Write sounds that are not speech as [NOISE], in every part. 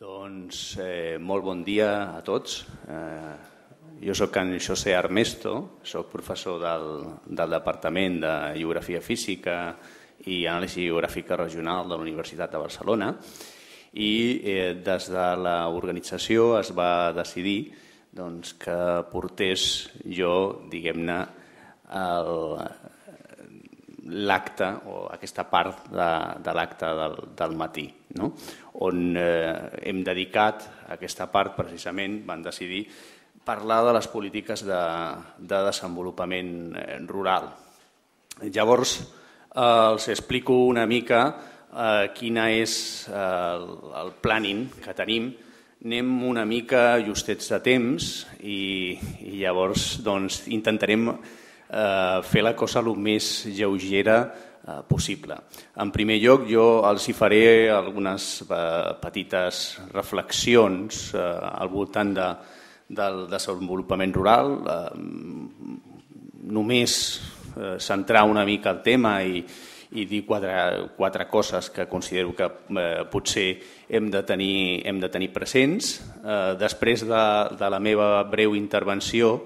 Doncs eh, molt bon dia a tots. Eh, jo sóc en José Armesto, sóc professor del, del Departament de Geografia Física i Anàlisi Geogràfica Regional de la Universitat de Barcelona i eh, des de l'organització es va decidir doncs, que portés jo, diguem-ne, el, l'acte o aquesta part de, de l'acte del, del matí, no? on eh, hem dedicat aquesta part precisament, van decidir parlar de les polítiques de, de desenvolupament eh, rural. Llavors, eh, els explico una mica eh, quina és eh, el, el planning que tenim. Anem una mica justets de temps i, i llavors doncs, intentarem eh, fer la cosa el més lleugera eh, possible. En primer lloc, jo els hi faré algunes eh, petites reflexions eh, al voltant de, del desenvolupament rural, eh, només eh, centrar una mica el tema i, i dir quatre, quatre coses que considero que eh, potser hem de tenir, hem de tenir presents. Eh, després de, de la meva breu intervenció,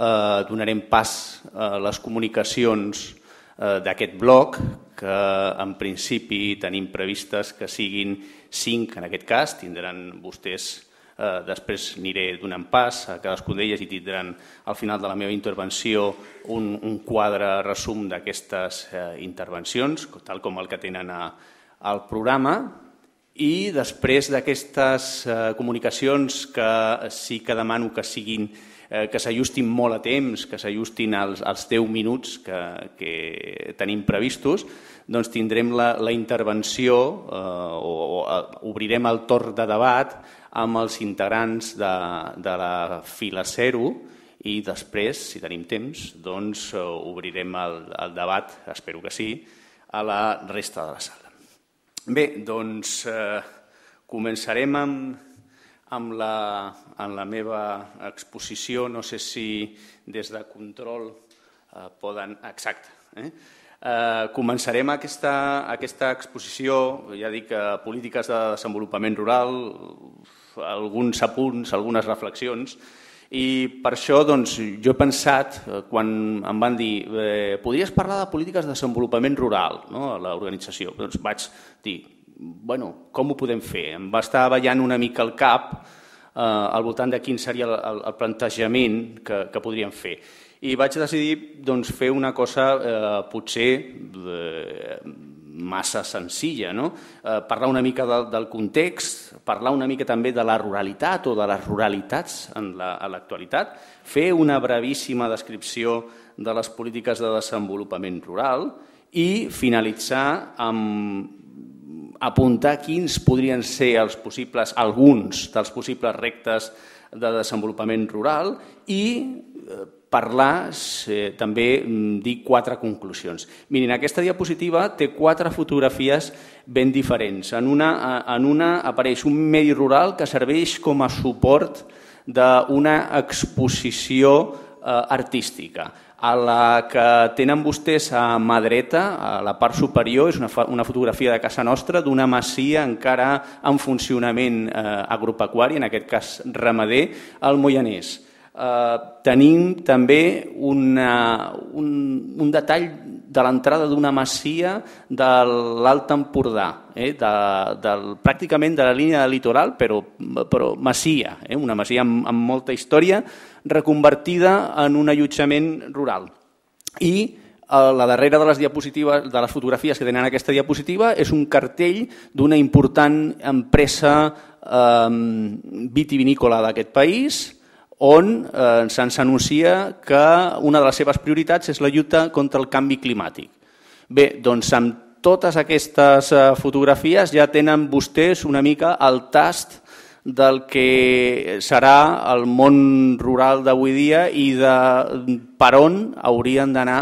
eh, donarem pas a les comunicacions eh, d'aquest bloc, que en principi tenim previstes que siguin cinc en aquest cas, tindran vostès eh, després aniré donant pas a cadascú d'elles i tindran al final de la meva intervenció un, un quadre resum d'aquestes eh, intervencions, tal com el que tenen a, al programa. I després d'aquestes eh, comunicacions que sí que demano que siguin Eh, que s'ajustin molt a temps, que s'ajustin als, als 10 minuts que, que tenim previstos, doncs tindrem la, la intervenció eh, o, o eh, obrirem el torn de debat amb els integrants de, de la fila 0 i després, si tenim temps, doncs eh, obrirem el, el debat, espero que sí, a la resta de la sala. Bé, doncs eh, començarem amb amb la, en la meva exposició, no sé si des de control eh, poden... Exacte. Eh? Eh, començarem aquesta, aquesta exposició, ja dic, eh, polítiques de desenvolupament rural, alguns apunts, algunes reflexions, i per això doncs, jo he pensat, eh, quan em van dir eh, podries parlar de polítiques de desenvolupament rural no, a l'organització, doncs vaig dir bueno, com ho podem fer? Em va estar ballant una mica el cap eh, al voltant de quin seria el, el, el plantejament que, que podríem fer. I vaig decidir doncs, fer una cosa eh, potser eh, massa senzilla, no? eh, parlar una mica de, del context, parlar una mica també de la ruralitat o de les ruralitats en l'actualitat, la, fer una brevíssima descripció de les polítiques de desenvolupament rural i finalitzar amb apuntar quins podrien ser els possibles, alguns dels possibles rectes de desenvolupament rural i eh, parlar, eh, també mm, dir quatre conclusions. Mirin, aquesta diapositiva té quatre fotografies ben diferents. En una, eh, en una apareix un medi rural que serveix com a suport d'una exposició artística. A la que tenen vostès a mà dreta, a la part superior, és una, una fotografia de casa nostra d'una masia encara en funcionament eh, agropecuari, en aquest cas ramader, al Moianès. Eh, tenim també una, un, un detall de l'entrada d'una masia de l'Alt Empordà, eh, de, de, pràcticament de la línia litoral, però, però masia, eh, una masia amb, amb molta història, reconvertida en un allotjament rural. I eh, la darrera de les, diapositives, de les fotografies que tenen aquesta diapositiva és un cartell d'una important empresa eh, vitivinícola d'aquest país, on eh, se'ns anuncia que una de les seves prioritats és la lluita contra el canvi climàtic. Bé, doncs amb totes aquestes eh, fotografies ja tenen vostès una mica el tast del que serà el món rural d'avui dia i de per on haurien d'anar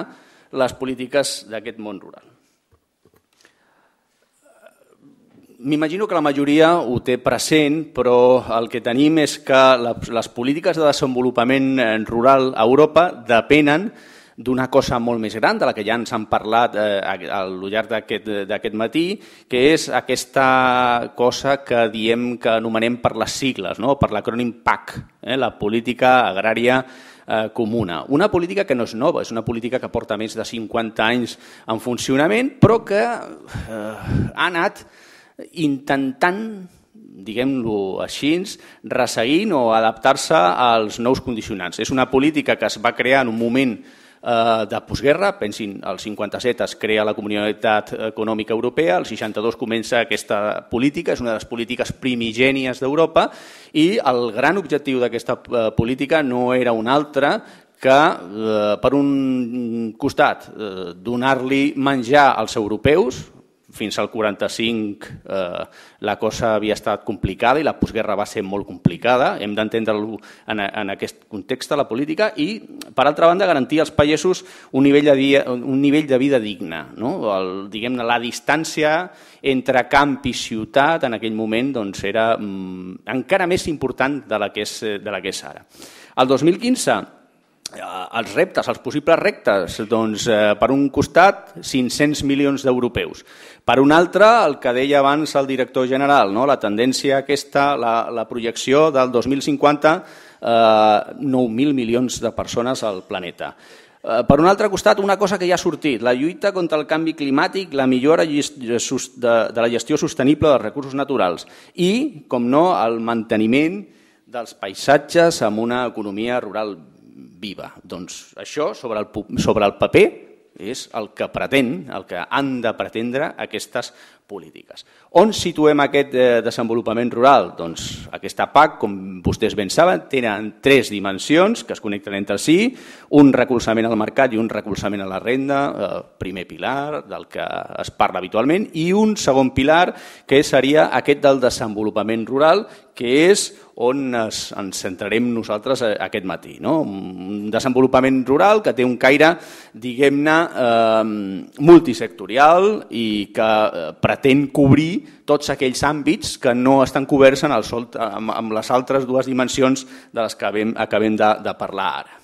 les polítiques d'aquest món rural. M'imagino que la majoria ho té present, però el que tenim és que les polítiques de desenvolupament eh, rural a Europa depenen d'una cosa molt més gran, de la que ja ens han parlat eh, al llarg d'aquest matí, que és aquesta cosa que diem que anomenem per les sigles, no? per l'acrònim PAC, eh? la política agrària eh, comuna. Una política que no és nova, és una política que porta més de 50 anys en funcionament, però que eh, ha anat intentant diguem-lo així, resseguint o adaptar-se als nous condicionants. És una política que es va crear en un moment eh, Eh, de postguerra. Pensin, el 57 es crea la Comunitat Econòmica Europea, el 62 comença aquesta política, és una de les polítiques primigènies d'Europa i el gran objectiu d'aquesta eh, política no era un altre que, eh, per un costat, eh, donar-li menjar als europeus, fins al 45 eh, la cosa havia estat complicada i la postguerra va ser molt complicada. Hem dentendre ho en, en aquest context, de la política, i, per altra banda, garantir als pagesos un nivell de, dia, un nivell de vida digne. No? Diguem-ne, la distància entre camp i ciutat en aquell moment doncs, era mm, encara més important de la que és, de la que és ara. El 2015 Eh, els reptes, els possibles reptes, doncs, eh, per un costat 500 milions d'europeus, per un altre el que deia abans el director general, no? la tendència aquesta, la, la projecció del 2050, eh, 9.000 milions de persones al planeta. Eh, per un altre costat, una cosa que ja ha sortit, la lluita contra el canvi climàtic, la millora de la gestió sostenible dels recursos naturals i, com no, el manteniment dels paisatges amb una economia rural viva. Doncs això, sobre el, sobre el paper, és el que pretén, el que han de pretendre aquestes polítiques. On situem aquest eh, desenvolupament rural? Doncs aquesta PAC, com vostès ben saben, tenen tres dimensions que es connecten entre si, un recolzament al mercat i un recolzament a la renda, eh, primer pilar del que es parla habitualment, i un segon pilar que seria aquest del desenvolupament rural, que és on es, ens centrarem nosaltres eh, aquest matí. No? Un desenvolupament rural que té un caire, diguem-ne, eh, multisectorial i que eh, pretén cobrir tots aquells àmbits que no estan coberts en el sol, amb, amb les altres dues dimensions de les que acabem, acabem de, de parlar ara.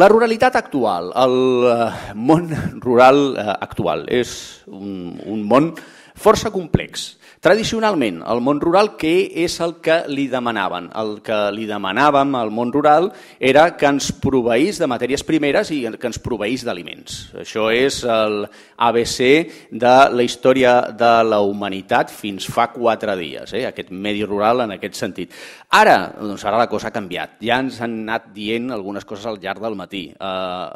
La ruralitat actual, el eh, món rural actual, és un, un món força complex Tradicionalment, el món rural, què és el que li demanaven? El que li demanàvem al món rural era que ens proveís de matèries primeres i que ens proveís d'aliments. Això és el ABC de la història de la humanitat fins fa quatre dies, eh? aquest medi rural en aquest sentit. Ara, doncs ara la cosa ha canviat. Ja ens han anat dient algunes coses al llarg del matí. Eh,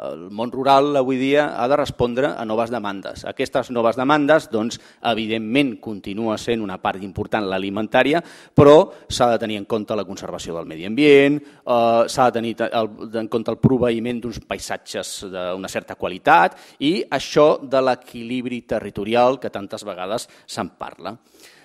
el món rural avui dia ha de respondre a noves demandes. Aquestes noves demandes, doncs, evidentment, continua sent evidentment una part important l'alimentària, però s'ha de tenir en compte la conservació del medi ambient, eh, s'ha de tenir el, en compte el proveïment d'uns paisatges d'una certa qualitat i això de l'equilibri territorial que tantes vegades se'n parla.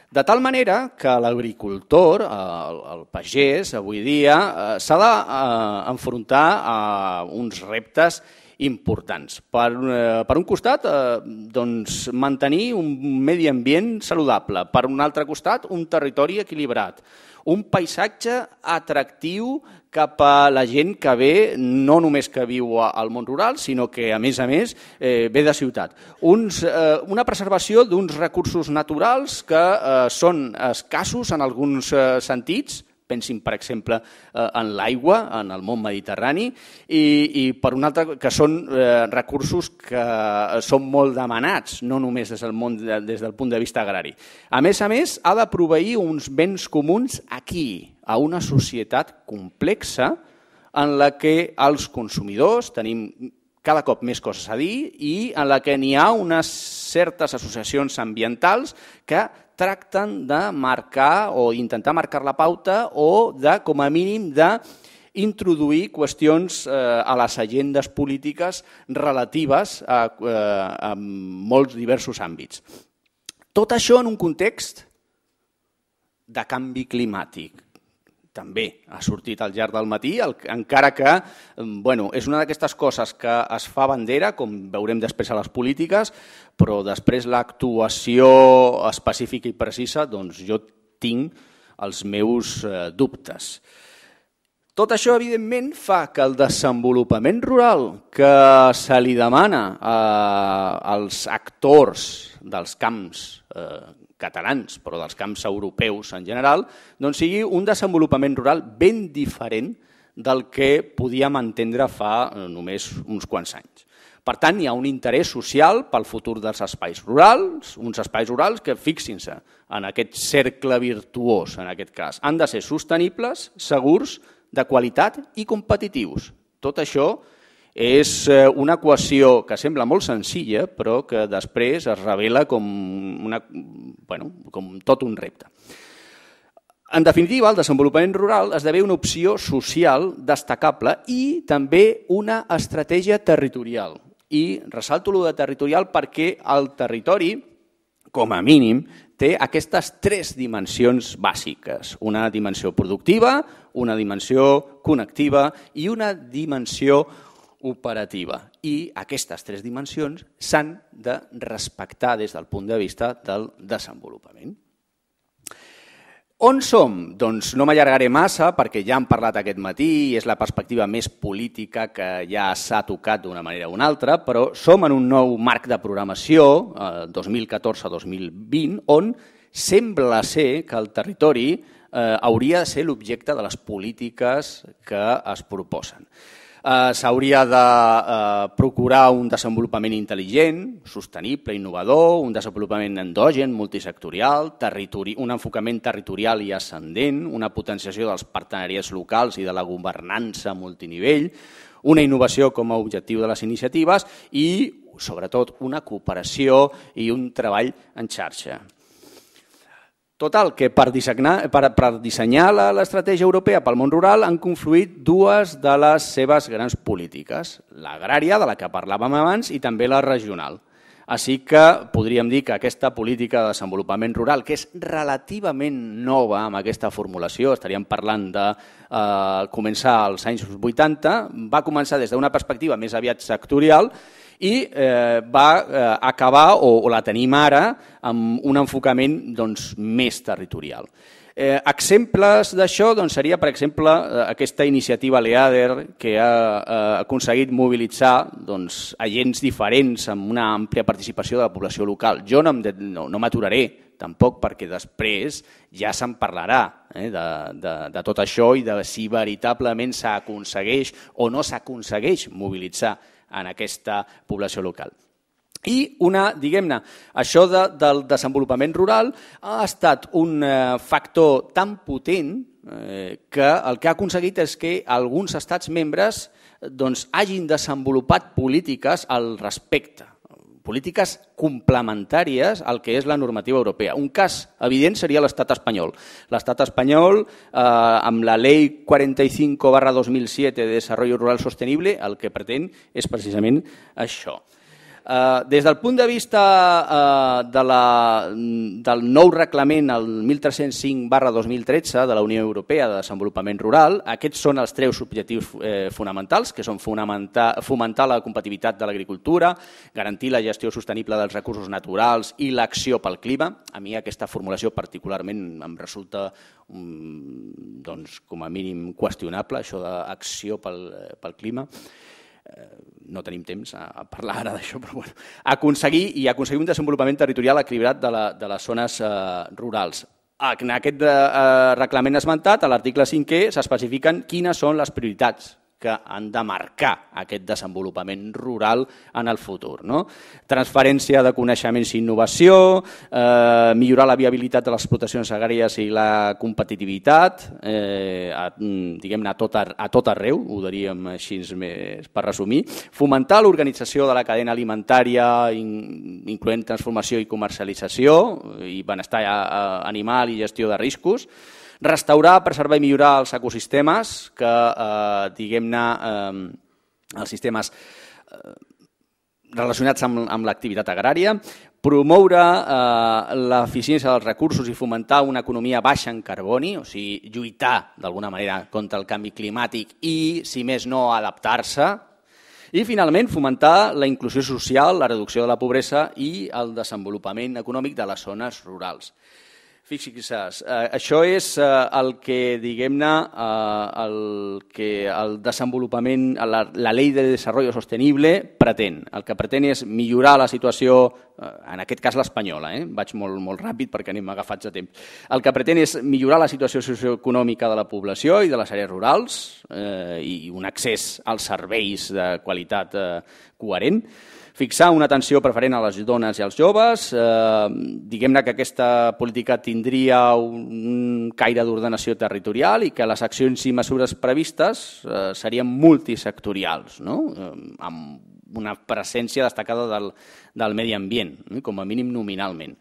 De tal manera que l'agricultor, eh, el, el pagès, avui dia, eh, s'ha d'enfrontar a uns reptes importants. Per, eh, per un costat, eh, doncs, mantenir un medi ambient saludable. Per un altre costat, un territori equilibrat. Un paisatge atractiu cap a la gent que ve no només que viu al món rural, sinó que, a més a més, eh, ve de ciutat. Uns, eh, una preservació d'uns recursos naturals que eh, són escassos en alguns eh, sentits, Pensin, per exemple, eh, en l'aigua, en el món mediterrani, i, i per un altre, que són eh, recursos que eh, són molt demanats, no només des del, món, des del punt de vista agrari. A més a més, ha de proveir uns béns comuns aquí, a una societat complexa, en la que els consumidors tenim cada cop més coses a dir i en la que n'hi ha unes certes associacions ambientals que tracten de marcar o intentar marcar la pauta o de, com a mínim, de introduir qüestions eh, a les agendes polítiques relatives a, eh, a molts diversos àmbits. Tot això en un context de canvi climàtic, també ha sortit al llarg del matí, el, encara que mm, bueno, és una d'aquestes coses que es fa bandera, com veurem després a les polítiques, però després l'actuació específica i precisa, doncs jo tinc els meus eh, dubtes. Tot això, evidentment, fa que el desenvolupament rural que se li demana eh, als actors dels camps eh, catalans, però dels camps europeus en general, doncs sigui un desenvolupament rural ben diferent del que podíem entendre fa eh, només uns quants anys. Per tant, hi ha un interès social pel futur dels espais rurals, uns espais rurals que, fixin-se, en aquest cercle virtuós, en aquest cas, han de ser sostenibles, segurs, de qualitat i competitius. Tot això és és eh, una equació que sembla molt senzilla, però que després es revela com, una, bueno, com tot un repte. En definitiva, el desenvolupament rural esdevé una opció social destacable i també una estratègia territorial. I ressalto lo de territorial perquè el territori, com a mínim, té aquestes tres dimensions bàsiques. Una dimensió productiva, una dimensió connectiva i una dimensió operativa. I aquestes tres dimensions s'han de respectar des del punt de vista del desenvolupament. On som? Doncs no m'allargaré massa perquè ja hem parlat aquest matí i és la perspectiva més política que ja s'ha tocat d'una manera o una altra, però som en un nou marc de programació, eh, 2014-2020, on sembla ser que el territori eh, hauria de ser l'objecte de les polítiques que es proposen. Eh, s'hauria de eh, procurar un desenvolupament intel·ligent, sostenible, innovador, un desenvolupament endogen, multisectorial, territori, un enfocament territorial i ascendent, una potenciació dels partenaries locals i de la governança multinivell, una innovació com a objectiu de les iniciatives i, sobretot, una cooperació i un treball en xarxa. Total, que per dissenyar, per, per dissenyar l'estratègia europea pel món rural han confluït dues de les seves grans polítiques, l'agrària, de la que parlàvem abans, i també la regional. Així que podríem dir que aquesta política de desenvolupament rural, que és relativament nova amb aquesta formulació, estaríem parlant de eh, començar als anys 80, va començar des d'una perspectiva més aviat sectorial i eh, va eh, acabar, o, o la tenim ara, amb un enfocament doncs, més territorial. Eh, exemples d'això doncs, seria, per exemple, eh, aquesta iniciativa Leader que ha eh, aconseguit mobilitzar doncs, agents diferents amb una àmplia participació de la població local. Jo no no, no, m'aturaré tampoc perquè després ja se'n parlarà eh, de, de, de tot això i de si veritablement s'aconsegueix o no s'aconsegueix mobilitzar en aquesta població local. I una, diguem-ne, això de, del desenvolupament rural ha estat un eh, factor tan potent eh, que el que ha aconseguit és que alguns estats membres eh, doncs, hagin desenvolupat polítiques al respecte polítiques complementàries al que és la normativa europea. Un cas evident seria l'estat espanyol. L'estat espanyol, eh, amb la llei 45 2007 de Desarrollo Rural Sostenible, el que pretén és precisament això. Eh, des del punt de vista eh, de la, del nou reglament, el 1305 barra 2013 de la Unió Europea de Desenvolupament Rural, aquests són els tres objectius eh, fonamentals, que són fomentar, fomentar la compatibilitat de l'agricultura, garantir la gestió sostenible dels recursos naturals i l'acció pel clima. A mi aquesta formulació particularment em resulta um, doncs, com a mínim qüestionable, això d'acció pel, eh, pel clima. Eh, no tenim temps a, parlar ara d'això, però bueno, aconseguir i aconseguir un desenvolupament territorial equilibrat de, la, de les zones eh, rurals. En aquest eh, reglament esmentat, a l'article 5è, s'especifiquen quines són les prioritats que han de marcar aquest desenvolupament rural en el futur. No? Transferència de coneixements i innovació, eh, millorar la viabilitat de les explotacions agràries i la competitivitat, eh, a, mm, diguem-ne a, tot, a tot arreu, ho diríem així més per resumir, fomentar l'organització de la cadena alimentària, in, incloent transformació i comercialització, i benestar eh, animal i gestió de riscos, Restaurar, preservar i millorar els ecosistemes, que, eh, diguem-ne, eh, els sistemes eh, relacionats amb, amb l'activitat agrària, promoure eh, l'eficiència dels recursos i fomentar una economia baixa en carboni, o sigui, lluitar d'alguna manera contra el canvi climàtic i, si més no, adaptar-se. I, finalment, fomentar la inclusió social, la reducció de la pobresa i el desenvolupament econòmic de les zones rurals. Fixi quizás, eh, això és eh, el que, diguem-ne, eh, el que el desenvolupament, la, la llei de desenvolupament sostenible pretén. El que pretén és millorar la situació, eh, en aquest cas l'espanyola, eh? vaig molt, molt ràpid perquè anem agafats a temps. El que pretén és millorar la situació socioeconòmica de la població i de les àrees rurals eh, i un accés als serveis de qualitat eh, coherent, fixar una atenció preferent a les dones i als joves. Eh, Diguem-ne que aquesta política tindria un caire d'ordenació territorial i que les accions i mesures previstes eh, serien multisectorials, no? eh, amb una presència destacada del, del medi ambient, eh, com a mínim nominalment.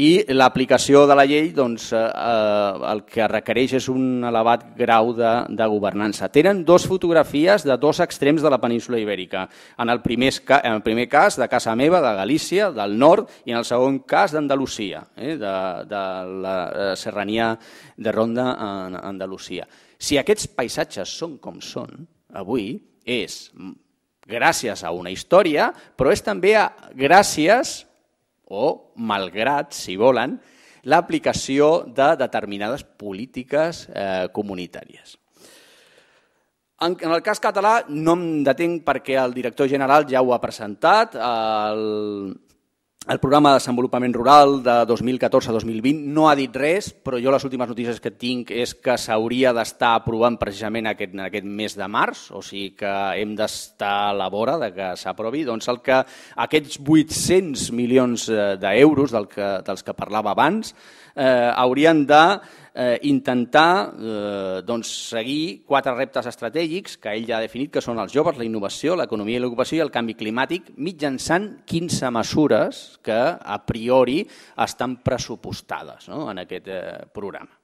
I l'aplicació de la llei doncs, eh, eh, el que requereix és un elevat grau de, de governança. Tenen dues fotografies de dos extrems de la península ibèrica. En el primer, en el primer cas, de casa meva, de Galícia, del nord, i en el segon cas d'Andalusia, eh, de, de la eh, serrania de Ronda a Andalusia. Si aquests paisatges són com són, avui és gràcies a una història, però és també a, gràcies o malgrat, si volen, l'aplicació de determinades polítiques eh, comunitàries. En, en el cas català no em detenc perquè el director general ja ho ha presentat, el, el programa de desenvolupament rural de 2014 a 2020 no ha dit res, però jo les últimes notícies que tinc és que s'hauria d'estar aprovant precisament aquest, en aquest mes de març, o sigui que hem d'estar a la vora de que s'aprovi, doncs el que aquests 800 milions eh, d'euros del que, dels que parlava abans eh, haurien de eh, intentar eh, doncs, seguir quatre reptes estratègics que ell ja ha definit, que són els joves, la innovació, l'economia i l'ocupació i el canvi climàtic, mitjançant 15 mesures que a priori estan pressupostades no?, en aquest eh, programa.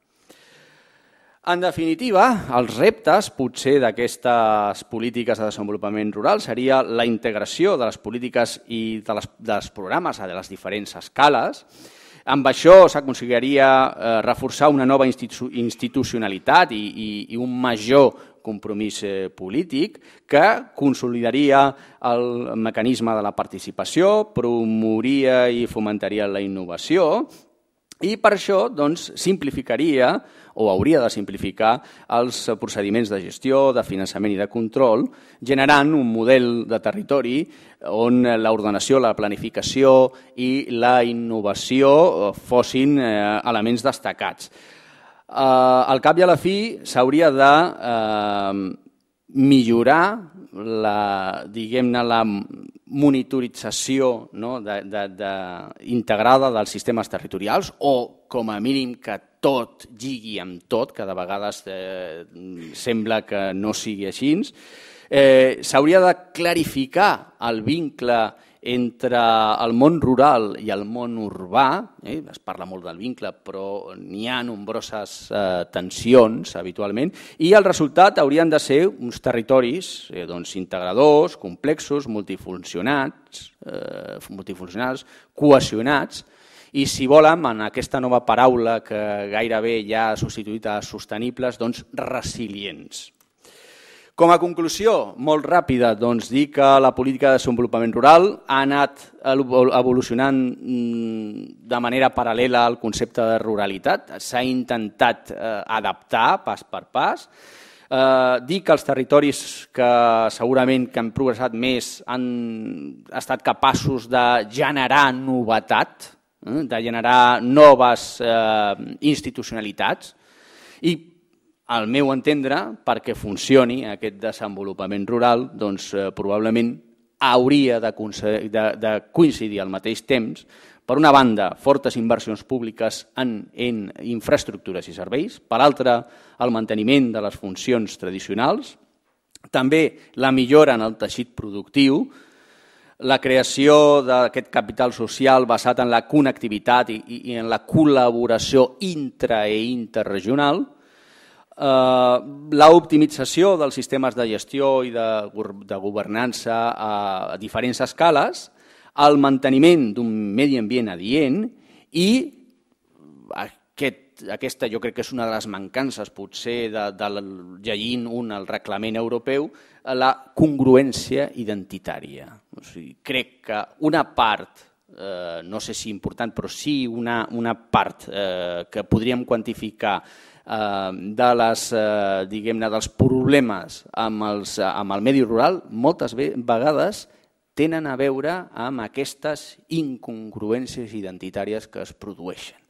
En definitiva, els reptes potser d'aquestes polítiques de desenvolupament rural seria la integració de les polítiques i de les, dels programes a les diferents escales, amb això s'aconseguiria eh, reforçar una nova institu institucionalitat i, i, i un major compromís eh, polític que consolidaria el mecanisme de la participació, promoria i fomentaria la innovació i per això doncs, simplificaria o hauria de simplificar els procediments de gestió, de finançament i de control, generant un model de territori on l'ordenació, la planificació i la innovació eh, fossin eh, elements destacats. Eh, al cap i a la fi s'hauria de eh, millorar la, diguem-ne, la monitorització no, de, de, de, integrada dels sistemes territorials o, com a mínim, que tot lligui amb tot, que de vegades eh, sembla que no sigui així, eh, s'hauria de clarificar el vincle entre el món rural i el món urbà, eh, es parla molt del vincle, però n'hi ha nombroses eh, tensions habitualment, i el resultat haurien de ser uns territoris eh, doncs, integradors, complexos, multifuncionats, eh, multifuncionals, cohesionats, i si volem, en aquesta nova paraula que gairebé ja ha substituït a sostenibles, doncs resilients. Com a conclusió, molt ràpida, doncs dir que la política de desenvolupament rural ha anat evolucionant mm, de manera paral·lela al concepte de ruralitat, s'ha intentat eh, adaptar pas per pas, eh, dir que els territoris que segurament que han progressat més han estat capaços de generar novetat, eh, de generar noves eh, institucionalitats, i al meu entendre, perquè funcioni aquest desenvolupament rural, doncs, eh, probablement hauria de, de, de coincidir al mateix temps, per una banda, fortes inversions públiques en, en infraestructures i serveis, per altra, el manteniment de les funcions tradicionals, també la millora en el teixit productiu, la creació d'aquest capital social basat en la connectivitat i, i en la col·laboració intra i e interregional, Eh, la optimització dels sistemes de gestió i de, de governança a, a diferents escales, el manteniment d'un medi ambient adient i aquest, aquesta jo crec que és una de les mancances potser de, de llegint un el reglament europeu, la congruència identitària. O sigui, crec que una part eh, no sé si important, però sí una, una part eh, que podríem quantificar Eh, de les, eh, diguem-ne, dels problemes amb, els, eh, amb el medi rural moltes vegades tenen a veure amb aquestes incongruències identitàries que es produeixen.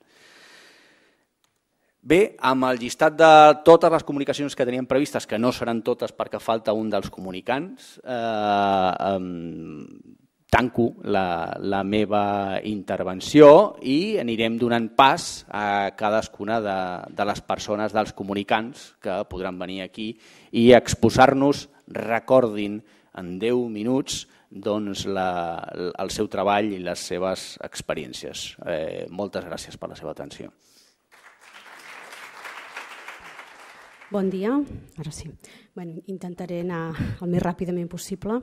Bé, amb el llistat de totes les comunicacions que teníem previstes, que no seran totes perquè falta un dels comunicants, eh, eh, tanco la, la meva intervenció i anirem donant pas a cadascuna de, de les persones, dels comunicants que podran venir aquí i exposar-nos, recordin, en 10 minuts doncs la, el seu treball i les seves experiències. Eh, moltes gràcies per la seva atenció. Bon dia, ara sí. Bueno, intentaré anar el més ràpidament possible.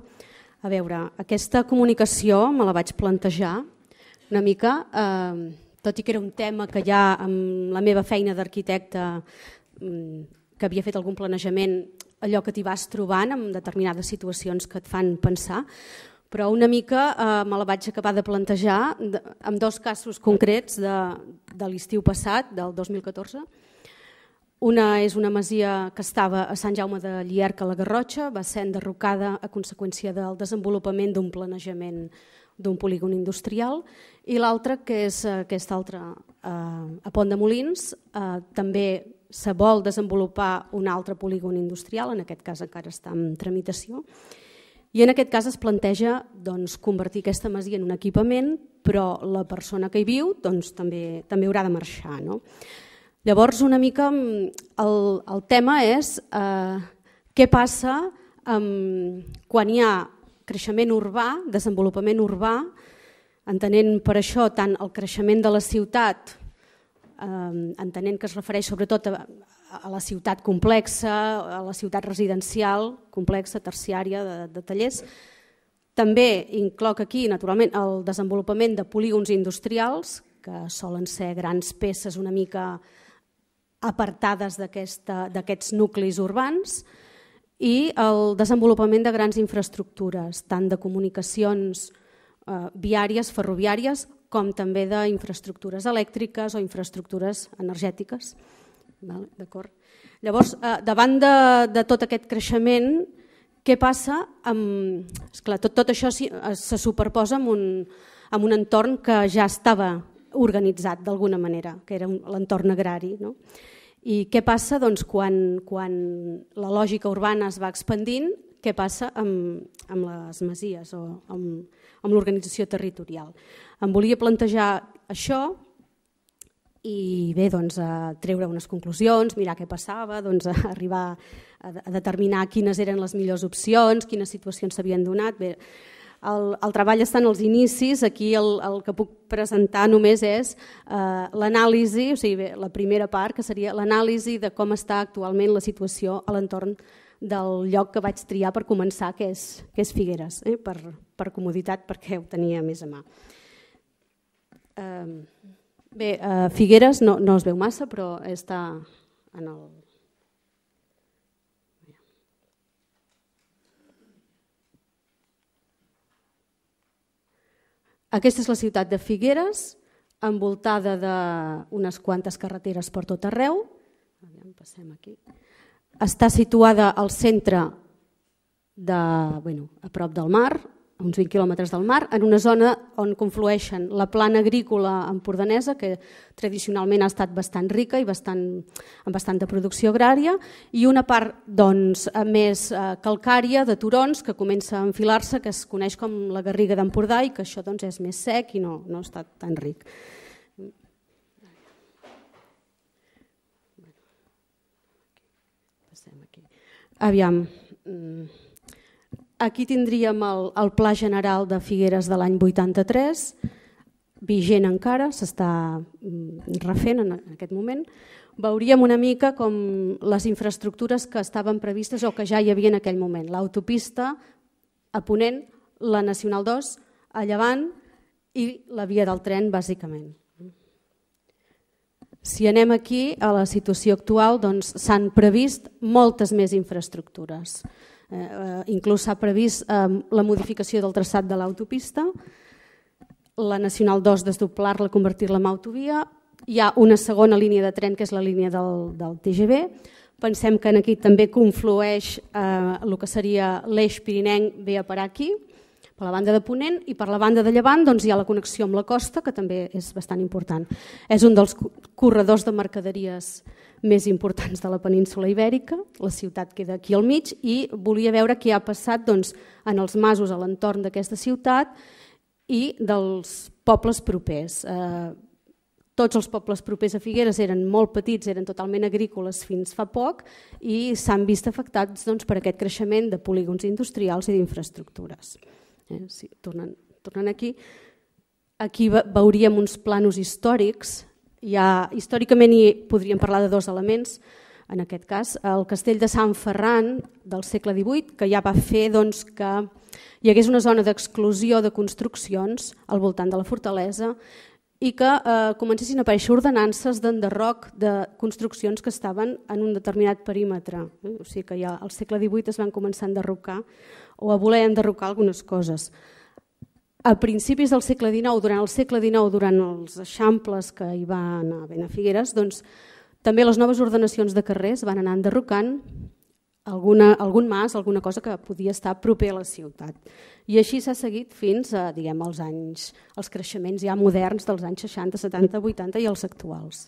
A veure, aquesta comunicació me la vaig plantejar una mica, eh, tot i que era un tema que ja amb la meva feina d'arquitecte mm, que havia fet algun planejament, allò que t'hi vas trobant amb determinades situacions que et fan pensar, però una mica eh, me la vaig acabar de plantejar amb dos casos concrets de, de l'estiu passat, del 2014, una és una masia que estava a Sant Jaume de Llierca, a la Garrotxa, va ser enderrocada a conseqüència del desenvolupament d'un planejament d'un polígon industrial i l'altra, que és aquesta altra eh, a Pont de Molins, eh, també se vol desenvolupar un altre polígon industrial, en aquest cas encara està en tramitació, i en aquest cas es planteja doncs, convertir aquesta masia en un equipament, però la persona que hi viu doncs, també, també haurà de marxar. No? Llavors, una mica mm, el, el tema és eh, què passa eh, quan hi ha creixement urbà, desenvolupament urbà, entenent per això tant el creixement de la ciutat, eh, entenent que es refereix sobretot a, a la ciutat complexa, a la ciutat residencial, complexa, terciària, de, de tallers. També incloc aquí, naturalment, el desenvolupament de polígons industrials, que solen ser grans peces una mica apartades d'aquests nuclis urbans i el desenvolupament de grans infraestructures, tant de comunicacions eh, viàries, ferroviàries, com també d'infraestructures elèctriques o infraestructures energètiques. D'acord? Llavors, eh, davant de, de tot aquest creixement, què passa? Amb, esclar, tot, tot això eh, se superposa amb un, amb un entorn que ja estava organitzat d'alguna manera, que era l'entorn agrari. No? I què passa doncs, quan, quan la lògica urbana es va expandint? Què passa amb, amb les masies o amb, amb l'organització territorial? Em volia plantejar això i bé, doncs, a treure unes conclusions, mirar què passava, doncs, a arribar a, a determinar quines eren les millors opcions, quines situacions s'havien donat. Bé, el, el treball està en els inicis, aquí el, el que puc presentar només és eh, l'anàlisi, o sigui, bé, la primera part, que seria l'anàlisi de com està actualment la situació a l'entorn del lloc que vaig triar per començar, que és, que és Figueres, eh, per, per comoditat, perquè ho tenia més a mà. Eh, bé, eh, Figueres no, no es veu massa, però està en el Aquesta és la ciutat de Figueres, envoltada d'unes quantes carreteres per tot arreu. Aviam, passem aquí. Està situada al centre, de, bueno, a prop del mar, uns 20 quilòmetres del mar, en una zona on conflueixen la plana agrícola empordanesa, que tradicionalment ha estat bastant rica i bastant, amb bastant de producció agrària, i una part doncs, més eh, calcària de turons que comença a enfilar-se, que es coneix com la Garriga d'Empordà i que això doncs, és més sec i no, no ha estat tan ric. aquí. Aviam. Mm. Aquí tindríem el, el Pla General de Figueres de l'any 83, vigent encara, s'està mm, refent en aquest moment. Veuríem una mica com les infraestructures que estaven previstes o que ja hi havia en aquell moment. L'autopista a Ponent, la Nacional 2 a Llevant i la via del tren, bàsicament. Si anem aquí, a la situació actual, doncs s'han doncs, previst moltes més infraestructures. Eh, eh, inclús s'ha previst eh, la modificació del traçat de l'autopista, la Nacional 2 desdoblar-la, convertir-la en autovia, hi ha una segona línia de tren que és la línia del, del TGV, pensem que en aquí també conflueix eh, el que seria l'eix pirinenc ve a parar aquí, per la banda de Ponent i per la banda de Llevant doncs, hi ha la connexió amb la costa, que també és bastant important. És un dels corredors de mercaderies més importants de la península ibèrica, la ciutat queda aquí al mig, i volia veure què ha passat doncs, en els masos a l'entorn d'aquesta ciutat i dels pobles propers. Eh, tots els pobles propers a Figueres eren molt petits, eren totalment agrícoles fins fa poc i s'han vist afectats doncs, per aquest creixement de polígons industrials i d'infraestructures. Eh? Si tornen, tornen aquí, aquí veuríem uns planos històrics. Ja, històricament hi podríem parlar de dos elements, en aquest cas, el castell de Sant Ferran del segle XVIII, que ja va fer doncs, que hi hagués una zona d'exclusió de construccions al voltant de la fortalesa i que eh, comencessin a aparèixer ordenances d'enderroc de construccions que estaven en un determinat perímetre. Eh, o sigui que ja al segle XVIII es van començar a enderrocar o a voler enderrocar algunes coses. A principis del segle XIX, durant el segle XIX, durant els eixamples que hi van a Figueres, doncs, també les noves ordenacions de carrers van anar enderrocant alguna, algun mas, alguna cosa que podia estar proper a la ciutat. I així s'ha seguit fins a, diguem, als anys, els creixements ja moderns dels anys 60, 70, 80 i els actuals.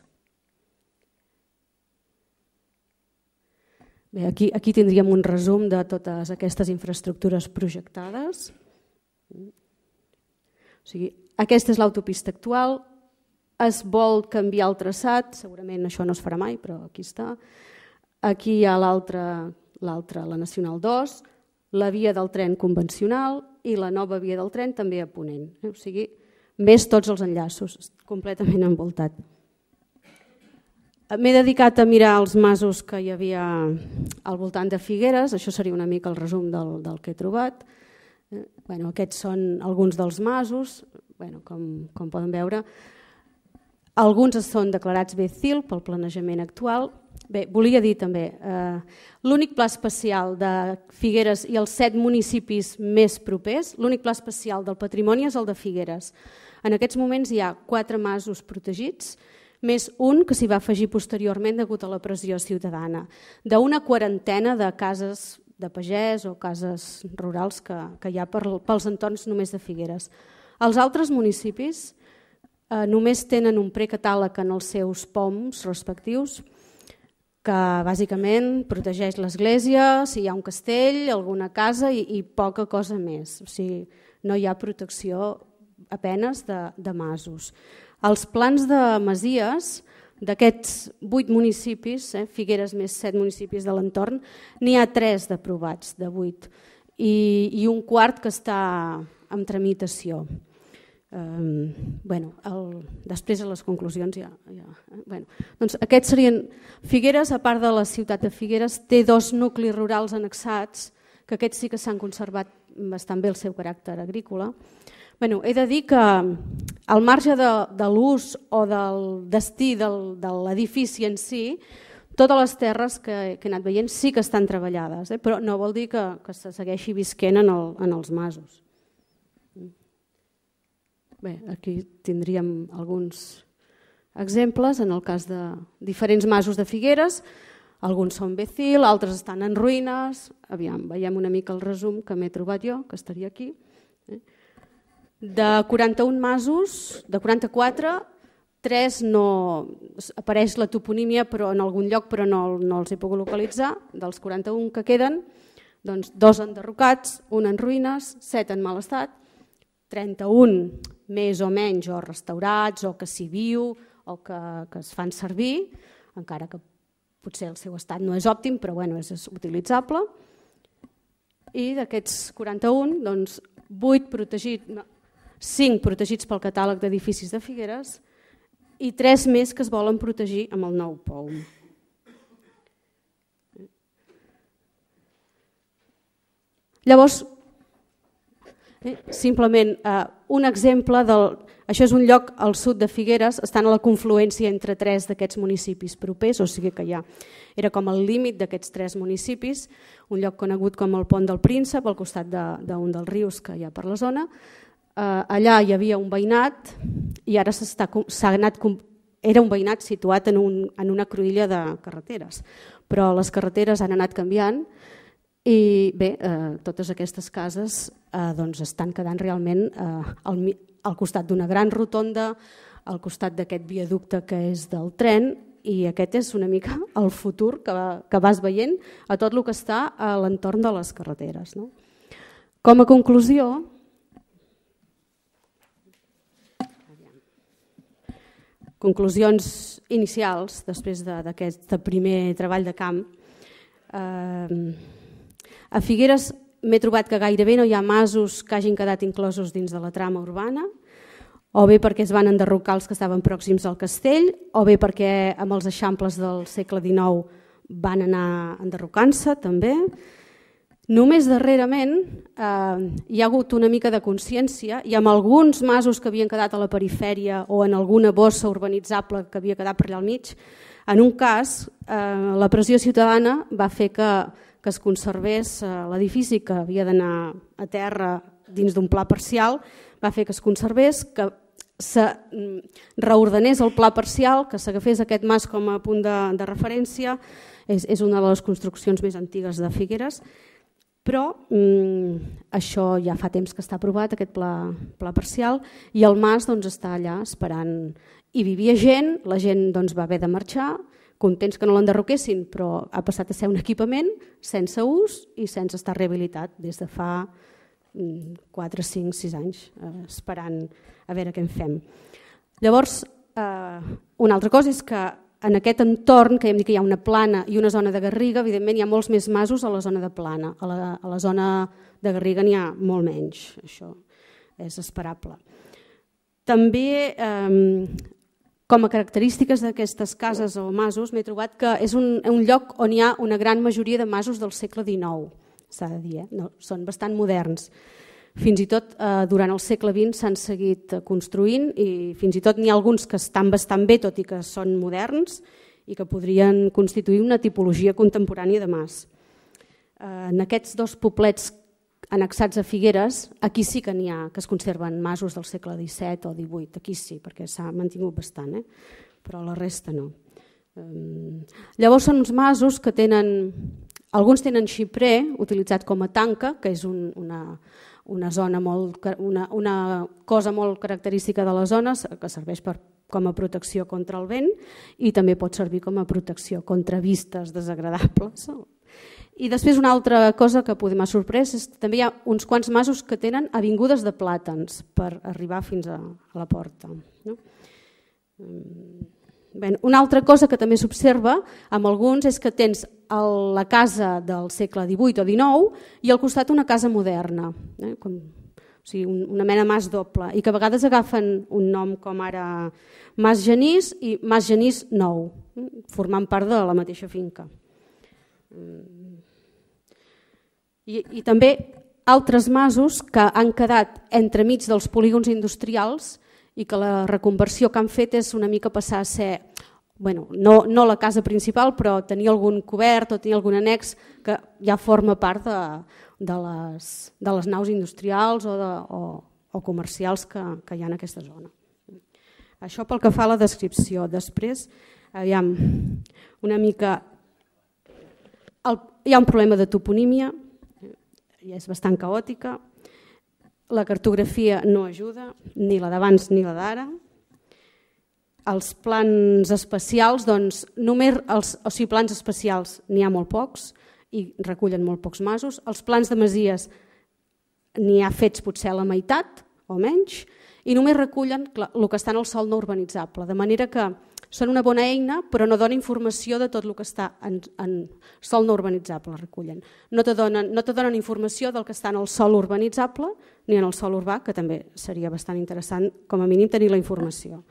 Bé, aquí, aquí tindríem un resum de totes aquestes infraestructures projectades. O sigui, aquesta és l'autopista actual, es vol canviar el traçat, segurament això no es farà mai, però aquí està. Aquí hi ha l'altra, la Nacional 2, la via del tren convencional i la nova via del tren també a Ponent. O sigui, més tots els enllaços, completament envoltat. M'he dedicat a mirar els masos que hi havia al voltant de Figueres, això seria una mica el resum del, del que he trobat. Eh, bueno, aquests són alguns dels masos, bueno, com, com poden veure. Alguns són declarats bé CIL pel planejament actual. Bé, volia dir també, eh, l'únic pla especial de Figueres i els set municipis més propers, l'únic pla especial del patrimoni és el de Figueres. En aquests moments hi ha quatre masos protegits, més un que s'hi va afegir posteriorment degut a la pressió ciutadana, d'una quarantena de cases de pagès o cases rurals que, que hi ha per, pels entorns només de Figueres. Els altres municipis eh, només tenen un precatàleg en els seus POMs respectius, que bàsicament protegeix l'església, si hi ha un castell, alguna casa i, i poca cosa més. O sigui, no hi ha protecció apenes de, de masos. Els plans de masies d'aquests vuit municipis, eh, Figueres més set municipis de l'entorn, n'hi ha tres d'aprovats de vuit i, i un quart que està en tramitació. Um, bueno, el, després a les conclusions ja... ja eh? bueno, doncs aquests serien... Figueres, a part de la ciutat de Figueres, té dos nuclis rurals annexats, que aquests sí que s'han conservat bastant bé el seu caràcter agrícola, Bueno, he de dir que mm, al marge de, de l'ús o del destí del, de l'edifici en si, totes les terres que, que he anat veient sí que estan treballades, eh? però no vol dir que, que se segueixi visquent en, el, en els masos. Mm. Bé, aquí tindríem alguns exemples en el cas de diferents masos de Figueres, alguns són becil, altres estan en ruïnes, aviam, veiem una mica el resum que m'he trobat jo, que estaria aquí. De 41 masos, de 44, 3 no... apareix la toponímia però en algun lloc però no, no els he pogut localitzar. Dels 41 que queden, doncs, dos enderrocats, un en ruïnes, set en mal estat, 31 més o menys o restaurats o que s'hi viu o que, que es fan servir, encara que potser el seu estat no és òptim, però bueno, és, utilitzable. I d'aquests 41, doncs, 8 protegits, 5 protegits pel catàleg d'edificis de Figueres i 3 més que es volen protegir amb el nou POU. Llavors, eh, simplement eh, un exemple del... Això és un lloc al sud de Figueres, estan a la confluència entre tres d'aquests municipis propers, o sigui que ja era com el límit d'aquests tres municipis, un lloc conegut com el Pont del Príncep, al costat d'un de, de dels rius que hi ha per la zona, Eh, allà hi havia un veïnat i ara s'ha anat era un veïnat situat en, un, en una cruïlla de carreteres, però les carreteres han anat canviant i bé, eh, totes aquestes cases eh, doncs estan quedant realment eh, al, al costat d'una gran rotonda, al costat d'aquest viaducte que és del tren i aquest és una mica [LAUGHS] el futur que, va, que vas veient a tot el que està a l'entorn de les carreteres. No? Com a conclusió, conclusions inicials després d'aquest de, primer treball de camp. Eh, a Figueres m'he trobat que gairebé no hi ha masos que hagin quedat inclosos dins de la trama urbana, o bé perquè es van enderrocar els que estaven pròxims al castell, o bé perquè amb els eixamples del segle XIX van anar enderrocant-se també, Només darrerament eh, hi ha hagut una mica de consciència i amb alguns masos que havien quedat a la perifèria o en alguna bossa urbanitzable que havia quedat per allà al mig, en un cas eh, la pressió ciutadana va fer que, que es conservés eh, l'edifici que havia d'anar a terra dins d'un pla parcial, va fer que es conservés, que se mm, reordenés el pla parcial, que s'agafés aquest mas com a punt de, de referència, és, és una de les construccions més antigues de Figueres, però mm, això ja fa temps que està aprovat, aquest pla, pla parcial, i el mas doncs, està allà esperant. Hi vivia gent, la gent doncs, va haver de marxar, contents que no l'enderroquessin, però ha passat a ser un equipament sense ús i sense estar rehabilitat des de fa 4, 5, 6 anys, eh, esperant a veure què en fem. Llavors, eh, una altra cosa és que en aquest entorn, que ja hem dit que hi ha una plana i una zona de Garriga, evidentment hi ha molts més masos a la zona de plana, a la, a la zona de Garriga n'hi ha molt menys, això és esperable. També, eh, com a característiques d'aquestes cases o masos, m'he trobat que és un, un lloc on hi ha una gran majoria de masos del segle XIX, s'ha de dir, eh? no, són bastant moderns. Fins i tot eh, durant el segle XX s'han seguit eh, construint i fins i tot n'hi ha alguns que estan bastant bé, tot i que són moderns i que podrien constituir una tipologia contemporània de mas. Eh, en aquests dos poblets annexats a Figueres, aquí sí que n'hi ha que es conserven masos del segle XVII o XVIII, aquí sí, perquè s'ha mantingut bastant, eh? però la resta no. Llavors són uns masos que tenen, alguns tenen xiprer utilitzat com a tanca, que és un, una, una, zona molt, una, una cosa molt característica de la zona que serveix per, com a protecció contra el vent i també pot servir com a protecció contra vistes desagradables. I després una altra cosa que podem ha sorprès és que també hi ha uns quants masos que tenen avingudes de plàtans per arribar fins a, a la porta. No? Bé, una altra cosa que també s'observa amb alguns és que tens la casa del segle XVIII o XIX i al costat una casa moderna, eh? com, o sigui, un, una mena mas doble, i que a vegades agafen un nom com ara Mas Genís i Mas Genís Nou, eh? formant part de la mateixa finca. Mm. I, i també altres masos que han quedat entremig dels polígons industrials i que la reconversió que han fet és una mica passar a ser bueno, no, no la casa principal, però tenia algun cobert o tenia algun annex que ja forma part de, de, les, de les naus industrials o, de, o, o comercials que, que hi ha en aquesta zona. Això pel que fa a la descripció. Després, aviam, una mica... El, hi ha un problema de toponímia, ja és bastant caòtica, la cartografia no ajuda, ni la d'abans ni la d'ara, els plans especials, doncs, només els, o sigui, plans especials n'hi ha molt pocs i recullen molt pocs masos. Els plans de masies n'hi ha fets potser a la meitat o menys i només recullen el que està en el sòl no urbanitzable, de manera que són una bona eina però no donen informació de tot el que està en, en sòl no urbanitzable, recullen. No te, donen, no te donen informació del que està en el sòl urbanitzable ni en el sòl urbà, que també seria bastant interessant com a mínim tenir la informació.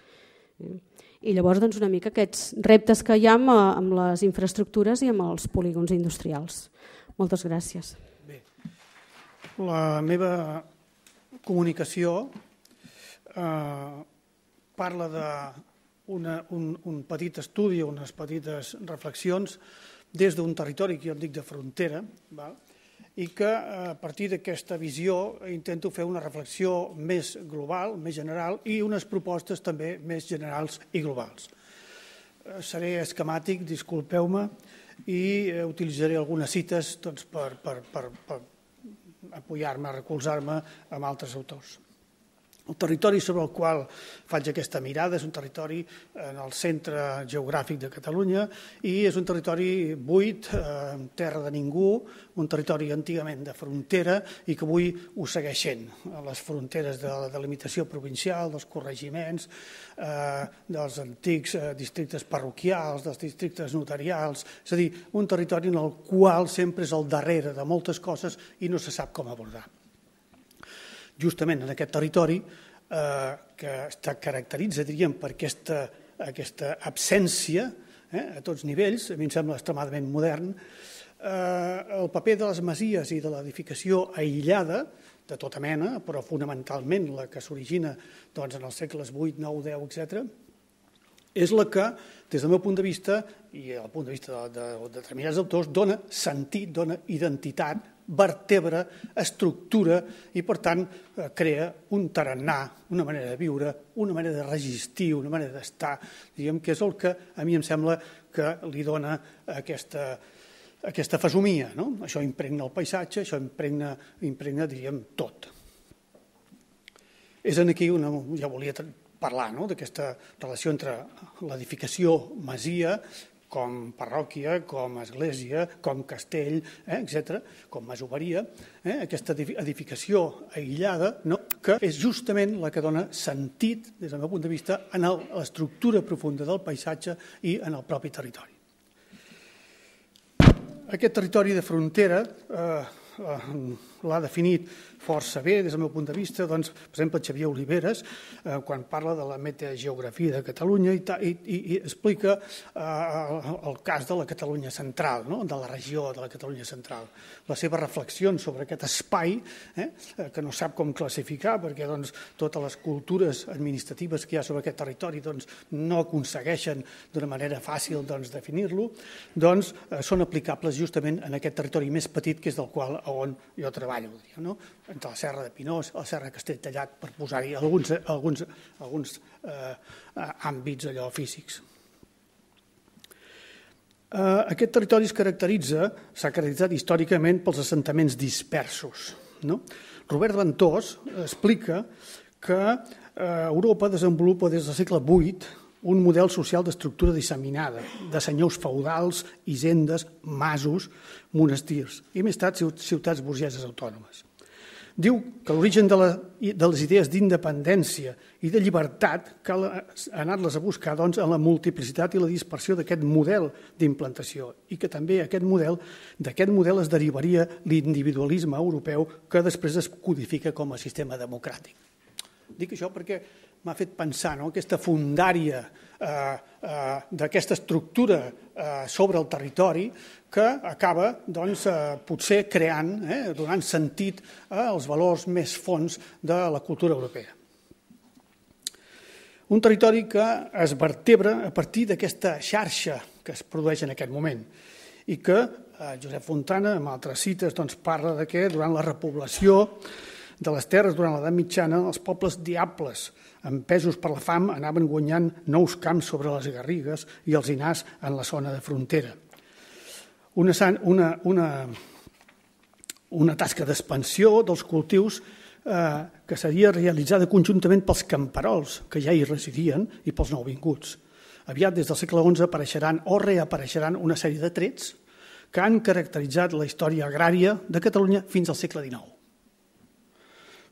Mm. I llavors doncs, una mica aquests reptes que hi ha amb, eh, amb les infraestructures i amb els polígons industrials. Moltes gràcies. Bé. La meva comunicació eh, parla d'un un, un petit estudi, unes petites reflexions des d'un territori que jo dic de frontera, val? i que eh, a partir d'aquesta visió intento fer una reflexió més global, més general i unes propostes també més generals i globals. Eh, seré esquemàtic, disculpeu-me, i eh, utilitzaré algunes cites doncs, per, per, per, per apoyar-me, recolzar-me amb altres autors. El territori sobre el qual faig aquesta mirada és un territori en el centre geogràfic de Catalunya i és un territori buit, eh, terra de ningú, un territori antigament de frontera i que avui ho segueixen. Les fronteres de la delimitació provincial, dels corregiments, eh, dels antics eh, districtes parroquials, dels districtes notarials, és a dir, un territori en el qual sempre és el darrere de moltes coses i no se sap com abordar justament en aquest territori eh, que està caracteritza, diríem, per aquesta, aquesta absència eh, a tots nivells, a mi em sembla extremadament modern, eh, el paper de les masies i de l'edificació aïllada, de tota mena, però fonamentalment la que s'origina doncs, en els segles 8, 9, 10, etc., és la que, des del meu punt de vista, i el punt de vista de, de, de determinats autors, dona sentit, dona identitat, vertebra, estructura i, per tant, eh, crea un tarannà, una manera de viure, una manera de resistir, una manera d'estar, diguem que és el que a mi em sembla que li dona aquesta, aquesta fesomia. No? Això impregna el paisatge, això impregna, impregna diríem, tot. És en aquí una, ja volia parlar no? d'aquesta relació entre l'edificació masia com parròquia, com església, com castell, eh, etc, com masoveria, eh, aquesta edificació aïllada, no, que és justament la que dona sentit, des del meu punt de vista, en l'estructura profunda del paisatge i en el propi territori. Aquest territori de frontera eh, eh l'ha definit força bé des del meu punt de vista, doncs, per exemple, Xavier Oliveres, eh, quan parla de la metageografia de Catalunya i, i, i, i explica eh, el, el cas de la Catalunya central, no? de la regió de la Catalunya central. La seva reflexió sobre aquest espai, eh, eh, que no sap com classificar, perquè doncs, totes les cultures administratives que hi ha sobre aquest territori doncs, no aconsegueixen d'una manera fàcil doncs, definir-lo, doncs, eh, són aplicables justament en aquest territori més petit que és del qual on jo treballo. Diria, No? entre la Serra de Pinós, la Serra de Castelltallat, per posar-hi alguns, alguns, alguns eh, àmbits allò físics. Eh, aquest territori es caracteritza, s'ha caracteritzat històricament pels assentaments dispersos. No? Robert Ventós explica que eh, Europa desenvolupa des del segle VIII un model social d'estructura disseminada, de senyors feudals, hisendes, masos, monestirs i més tard ciutats burgeses autònomes diu que l'origen de, de les idees d'independència i de llibertat cal anar-les a buscar doncs, en la multiplicitat i la dispersió d'aquest model d'implantació i que també aquest model d'aquest model es derivaria l'individualisme europeu que després es codifica com a sistema democràtic. Dic això perquè m'ha fet pensar no? aquesta fundària Eh, eh, d'aquesta estructura eh, sobre el territori que acaba doncs, potser creant, eh, donant sentit als valors més fons de la cultura europea. Un territori que es vertebra a partir d'aquesta xarxa que es produeix en aquest moment i que eh, Josep Fontana, amb altres cites, doncs, parla de que durant la repoblació de les terres durant l'edat mitjana, els pobles diables, empesos per la fam, anaven guanyant nous camps sobre les Garrigues i els Inars en la zona de frontera. Una, una, una, una tasca d'expansió dels cultius eh, que seria realitzada conjuntament pels camperols que ja hi residien i pels nouvinguts. Aviat des del segle XI apareixeran o reapareixeran una sèrie de trets que han caracteritzat la història agrària de Catalunya fins al segle XIX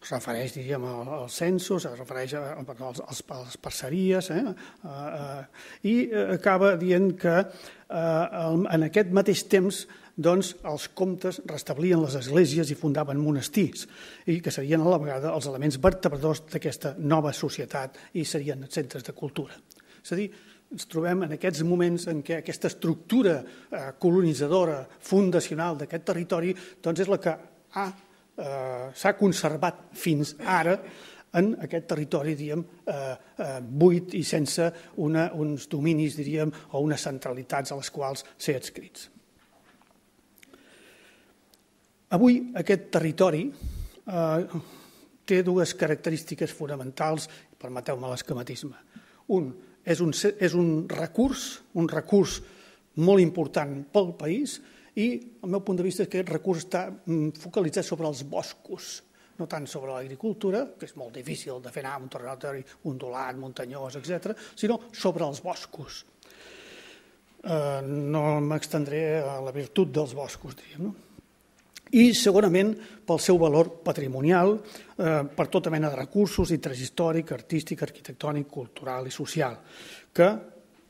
es refereix diríem, als censos, es refereix als, als, als parceries, eh? Eh, eh, i acaba dient que eh, en aquest mateix temps doncs, els comtes restablien les esglésies i fundaven monestirs, i que serien a la vegada els elements vertebradors d'aquesta nova societat i serien centres de cultura. És a dir, ens trobem en aquests moments en què aquesta estructura eh, colonitzadora fundacional d'aquest territori doncs és la que ha Eh, s'ha conservat fins ara en aquest territori, diríem, eh, eh, buit i sense una, uns dominis, diríem, o unes centralitats a les quals ser adscrits. Avui aquest territori eh, té dues característiques fonamentals, permeteu-me l'esquematisme. Un, és un, és un recurs, un recurs molt important pel país, i el meu punt de vista és que aquest recurs està mm, focalitzat sobre els boscos, no tant sobre l'agricultura, que és molt difícil de fer anar un territori ondulat, muntanyós, etc., sinó sobre els boscos. Eh, no m'extendré a la virtut dels boscos, diríem, no? i segurament pel seu valor patrimonial, eh, per tota mena de recursos, interès històric, artístic, arquitectònic, cultural i social, que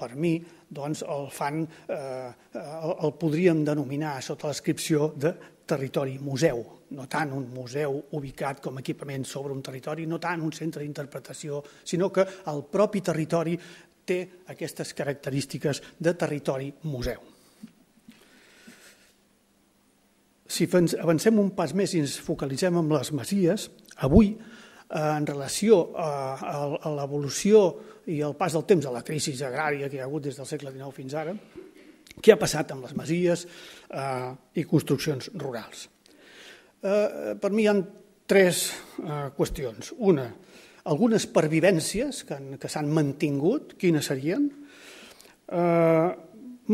per mi, doncs el fan, eh, el, el podríem denominar sota l'escripció de territori museu, no tant un museu ubicat com a equipament sobre un territori, no tant un centre d'interpretació, sinó que el propi territori té aquestes característiques de territori museu. Si avancem un pas més i ens focalitzem en les masies, avui Eh, en relació eh, a, l'evolució i el pas del temps a la crisi agrària que hi ha hagut des del segle XIX fins ara, què ha passat amb les masies eh, i construccions rurals. Eh, per mi hi ha tres eh, qüestions. Una, algunes pervivències que, que s'han mantingut, quines serien? Eh,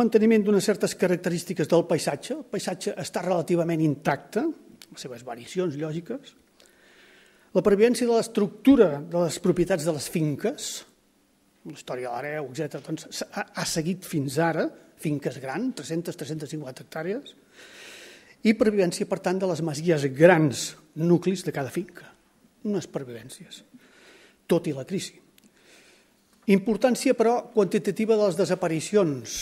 manteniment d'unes certes característiques del paisatge. El paisatge està relativament intacte, les seves variacions lògiques, la pervivència de l'estructura de les propietats de les finques, la història de l'Areu, etc., doncs, ha, ha seguit fins ara, finques grans, 300-350 hectàrees, i pervivència, per tant, de les masies grans, nuclis de cada finca, unes pervivències, tot i la crisi. Importància, però, quantitativa de les desaparicions,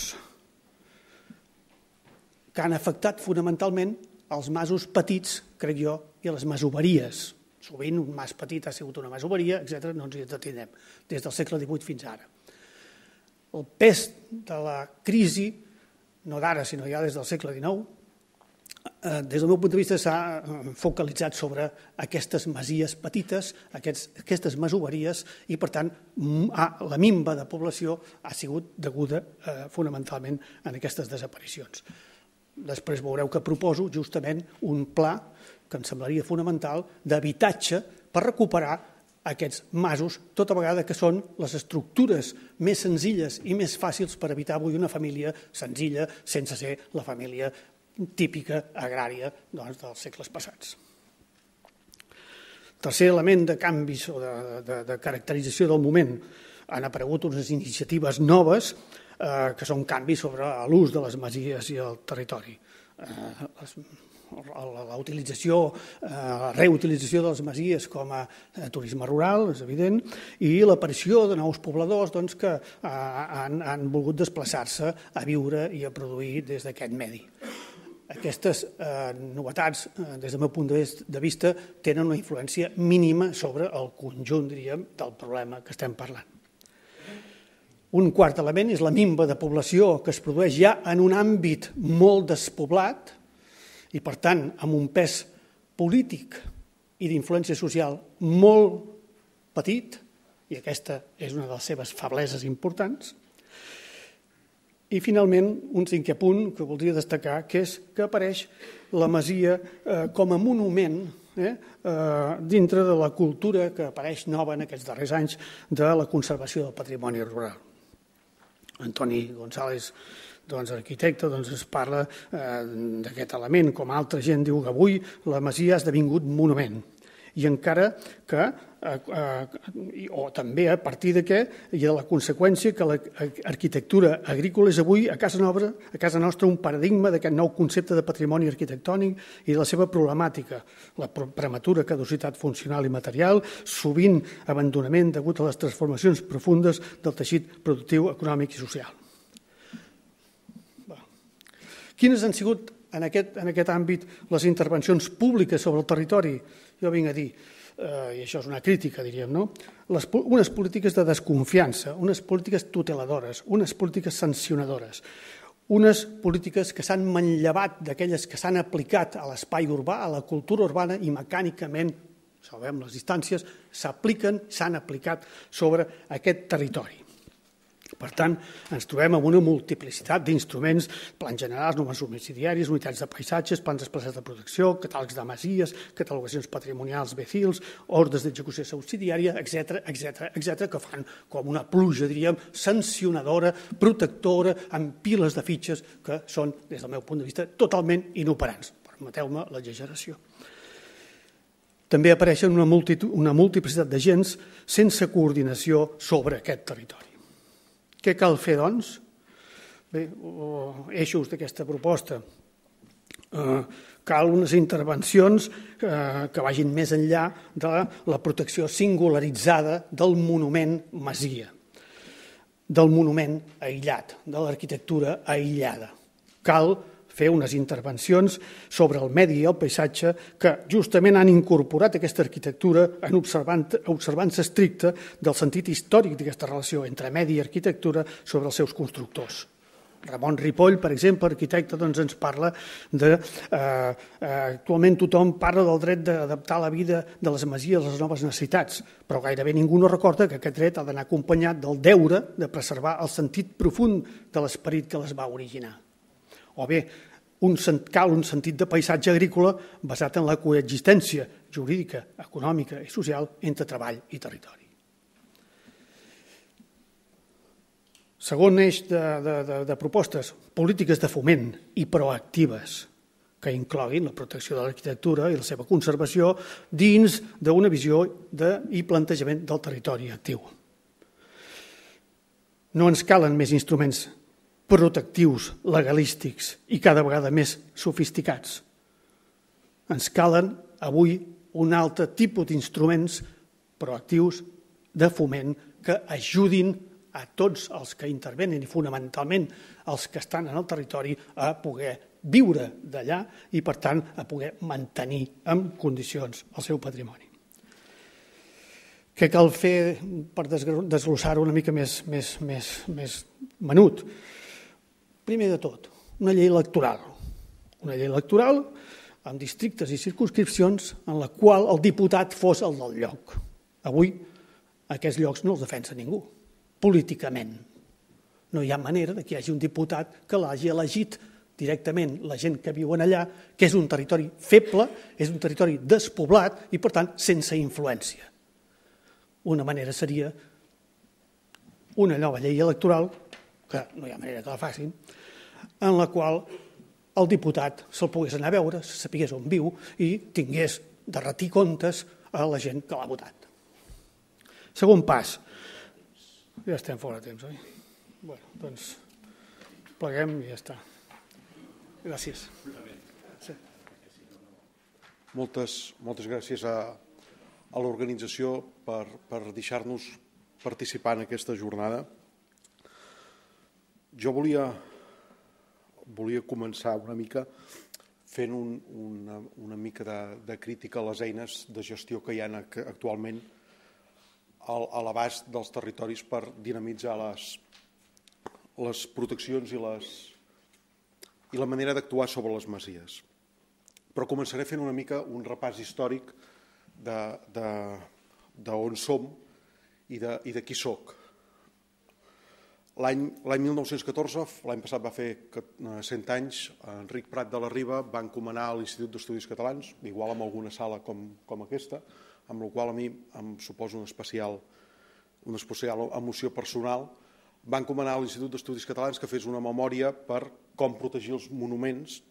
que han afectat fonamentalment els masos petits, crec jo, i les masoveries, Sovint un mas petit ha sigut una masoveria, etc. no ens hi detindrem, des del segle XVIII fins ara. El pes de la crisi, no d'ara, sinó ja des del segle XIX, eh, des del meu punt de vista s'ha eh, focalitzat sobre aquestes masies petites, aquests, aquestes masoveries, i per tant la mimba de població ha sigut deguda eh, fonamentalment en aquestes desaparicions. Després veureu que proposo justament un pla que em semblaria fonamental, d'habitatge per recuperar aquests masos, tota vegada que són les estructures més senzilles i més fàcils per evitar avui una família senzilla, sense ser la família típica agrària doncs, dels segles passats. Tercer element de canvis o de, de, de caracterització del moment. Han aparegut unes iniciatives noves eh, que són canvis sobre l'ús de les masies i el territori. Eh, les la utilització, eh, la reutilització de les masies com a eh, turisme rural, és evident, i l'aparició de nous pobladors doncs, que eh, han, han volgut desplaçar-se a viure i a produir des d'aquest medi. Aquestes eh, novetats, des del meu punt de vista, tenen una influència mínima sobre el conjunt, diríem, del problema que estem parlant. Un quart element és la mimba de població que es produeix ja en un àmbit molt despoblat, i, per tant, amb un pes polític i d'influència social molt petit, i aquesta és una de les seves febleses importants. I, finalment, un cinquè punt que voldria destacar, que és que apareix la masia eh, com a monument eh, eh, dintre de la cultura que apareix nova en aquests darrers anys de la conservació del patrimoni rural. Antoni González doncs, arquitecte, doncs, es parla eh, d'aquest element, com altra gent diu que avui la masia ha esdevingut monument i encara que, eh, eh, o també a partir de què, i de la conseqüència que l'arquitectura agrícola és avui a casa, nostra, a casa nostra un paradigma d'aquest nou concepte de patrimoni arquitectònic i de la seva problemàtica, la prematura caducitat funcional i material, sovint abandonament degut a les transformacions profundes del teixit productiu, econòmic i social. Quines han sigut en aquest, en aquest àmbit les intervencions públiques sobre el territori? Jo vinc a dir, eh, i això és una crítica, diríem, no? Les, unes polítiques de desconfiança, unes polítiques tuteladores, unes polítiques sancionadores, unes polítiques que s'han manllevat d'aquelles que s'han aplicat a l'espai urbà, a la cultura urbana i mecànicament, sabem les distàncies, s'apliquen, s'han aplicat sobre aquest territori. Per tant, ens trobem amb una multiplicitat d'instruments, plans generals, normes subsidiàries, unitats de paisatges, plans desplaçats de protecció, catàlegs de masies, catalogacions patrimonials becils, ordres d'execució subsidiària, etc etc etc que fan com una pluja, diríem, sancionadora, protectora, amb piles de fitxes que són, des del meu punt de vista, totalment inoperants. Permeteu-me l'exageració. També apareixen una, multitud, una multiplicitat d'agents sense coordinació sobre aquest territori. Què cal fer, doncs? Bé, o eixos d'aquesta proposta. Eh, cal unes intervencions eh, que vagin més enllà de la protecció singularitzada del monument masia, del monument aïllat, de l'arquitectura aïllada. Cal fer unes intervencions sobre el medi i el paisatge que justament han incorporat aquesta arquitectura en observant, observança estricta del sentit històric d'aquesta relació entre medi i arquitectura sobre els seus constructors. Ramon Ripoll, per exemple, arquitecte, doncs ens parla de... Eh, eh actualment tothom parla del dret d'adaptar la vida de les masies a les noves necessitats, però gairebé ningú no recorda que aquest dret ha d'anar acompanyat del deure de preservar el sentit profund de l'esperit que les va originar o bé un, cal un sentit de paisatge agrícola basat en la coexistència jurídica, econòmica i social entre treball i territori. Segon eix de, de, de, de propostes, polítiques de foment i proactives que incloguin la protecció de l'arquitectura i la seva conservació dins d'una visió de, i plantejament del territori actiu. No ens calen més instruments protectius, legalístics i cada vegada més sofisticats. Ens calen avui un altre tipus d'instruments proactius de foment que ajudin a tots els que intervenen i fonamentalment els que estan en el territori a poder viure d'allà i, per tant, a poder mantenir en condicions el seu patrimoni. Què cal fer per desglossar-ho una mica més, més, més, més menut? Primer de tot, una llei electoral. Una llei electoral amb districtes i circunscripcions en la qual el diputat fos el del lloc. Avui aquests llocs no els defensa ningú, políticament. No hi ha manera de que hi hagi un diputat que l'hagi elegit directament la gent que viuen allà, que és un territori feble, és un territori despoblat i, per tant, sense influència. Una manera seria una nova llei electoral que no hi ha manera que la facin, en la qual el diputat se'l pogués anar a veure, se sapigués on viu i tingués de retir comptes a la gent que l'ha votat. Segon pas. Ja estem fora de temps, oi? Bueno, doncs pleguem i ja està. Gràcies. Sí. Moltes, moltes gràcies a, a l'organització per, per deixar-nos participar en aquesta jornada. Jo volia, volia començar una mica fent un, una, una mica de, de crítica a les eines de gestió que hi ha actualment al, a l'abast dels territoris per dinamitzar les, les proteccions i, les, i la manera d'actuar sobre les masies. Però començaré fent una mica un repàs històric de, de, de on som i de, i de qui sóc L'any 1914, l'any passat va fer 100 eh, anys, Enric Prat de la Riba va encomanar a l'Institut d'Estudis Catalans, igual amb alguna sala com, com aquesta, amb la qual a mi em suposa una especial, una especial emoció personal, va encomanar a l'Institut d'Estudis Catalans que fes una memòria per com protegir els monuments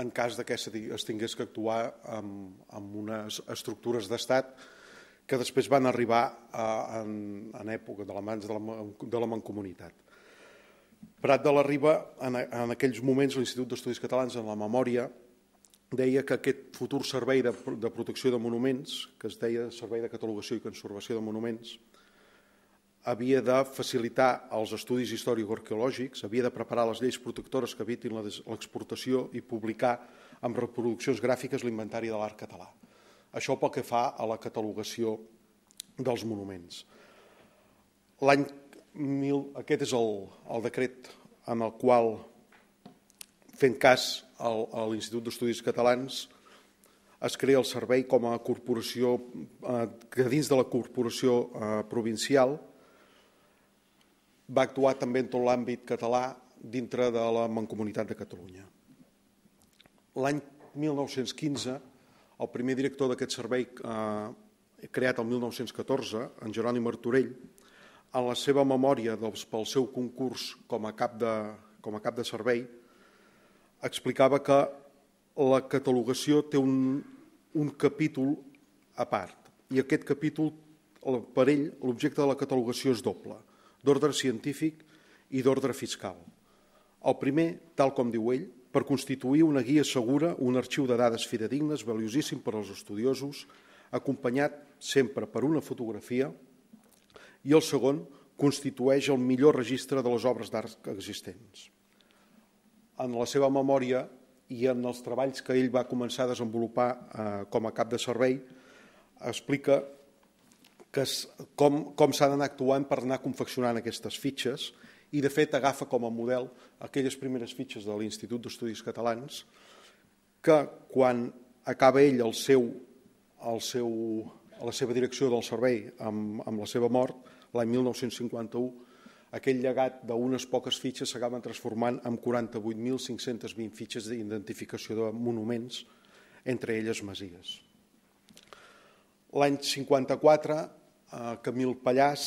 en cas que es tingués que actuar amb, amb unes estructures d'estat que després van arribar a, en, en època de la mans de la, de la Mancomunitat. Prat de la Riba, en, en aquells moments, l'Institut d'Estudis Catalans, en la memòria, deia que aquest futur servei de, de protecció de monuments, que es deia Servei de Catalogació i Conservació de Monuments, havia de facilitar els estudis històrico-arqueològics, havia de preparar les lleis protectores que evitin l'exportació i publicar amb reproduccions gràfiques l'inventari de l'art català. Això pel que fa a la catalogació dels monuments. L'any aquest és el, el decret amb el qual, fent cas al, a l'Institut d'Estudis Catalans, es crea el servei com a corporació, eh, que dins de la corporació eh, provincial va actuar també en tot l'àmbit català dintre de la Mancomunitat de Catalunya. L'any 1915 el primer director d'aquest servei, eh, creat el 1914, en Jeroni Martorell, en la seva memòria doncs, pel seu concurs com a cap de, com a cap de servei, explicava que la catalogació té un, un capítol a part i aquest capítol, per ell, l'objecte de la catalogació és doble, d'ordre científic i d'ordre fiscal. El primer, tal com diu ell, per constituir una guia segura, un arxiu de dades fidedignes, valiosíssim per als estudiosos, acompanyat sempre per una fotografia, i el segon constitueix el millor registre de les obres d'art existents. En la seva memòria i en els treballs que ell va començar a desenvolupar eh, com a cap de servei, explica que es, com, com s'ha d'anar actuant per anar confeccionant aquestes fitxes i de fet agafa com a model aquelles primeres fitxes de l'Institut d'Estudis Catalans que quan acaba ell el seu, el seu, la seva direcció del servei amb, amb la seva mort, l'any 1951, aquell llegat d'unes poques fitxes s'acaben transformant en 48.520 fitxes d'identificació de monuments, entre elles masies. L'any 54, eh, Camil Pallàs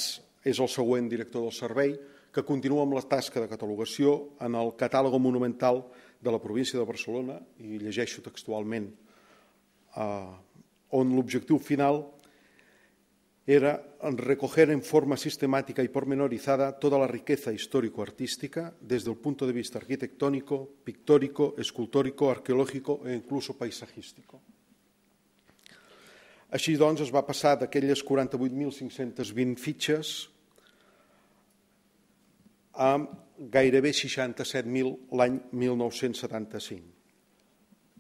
és el següent director del servei, que continua amb la tasca de catalogació en el catàleg monumental de la província de Barcelona, i llegeixo textualment, eh, on l'objectiu final era recoger en forma sistemàtica i pormenorizada tota la riquesa històrico artística des del punt de vista arquitectònic, pictòric, escultòric, arqueològic e incluso paisajístico. Així doncs, es va passar d'aquelles 48.520 fitxes amb gairebé 67.000 l'any 1975.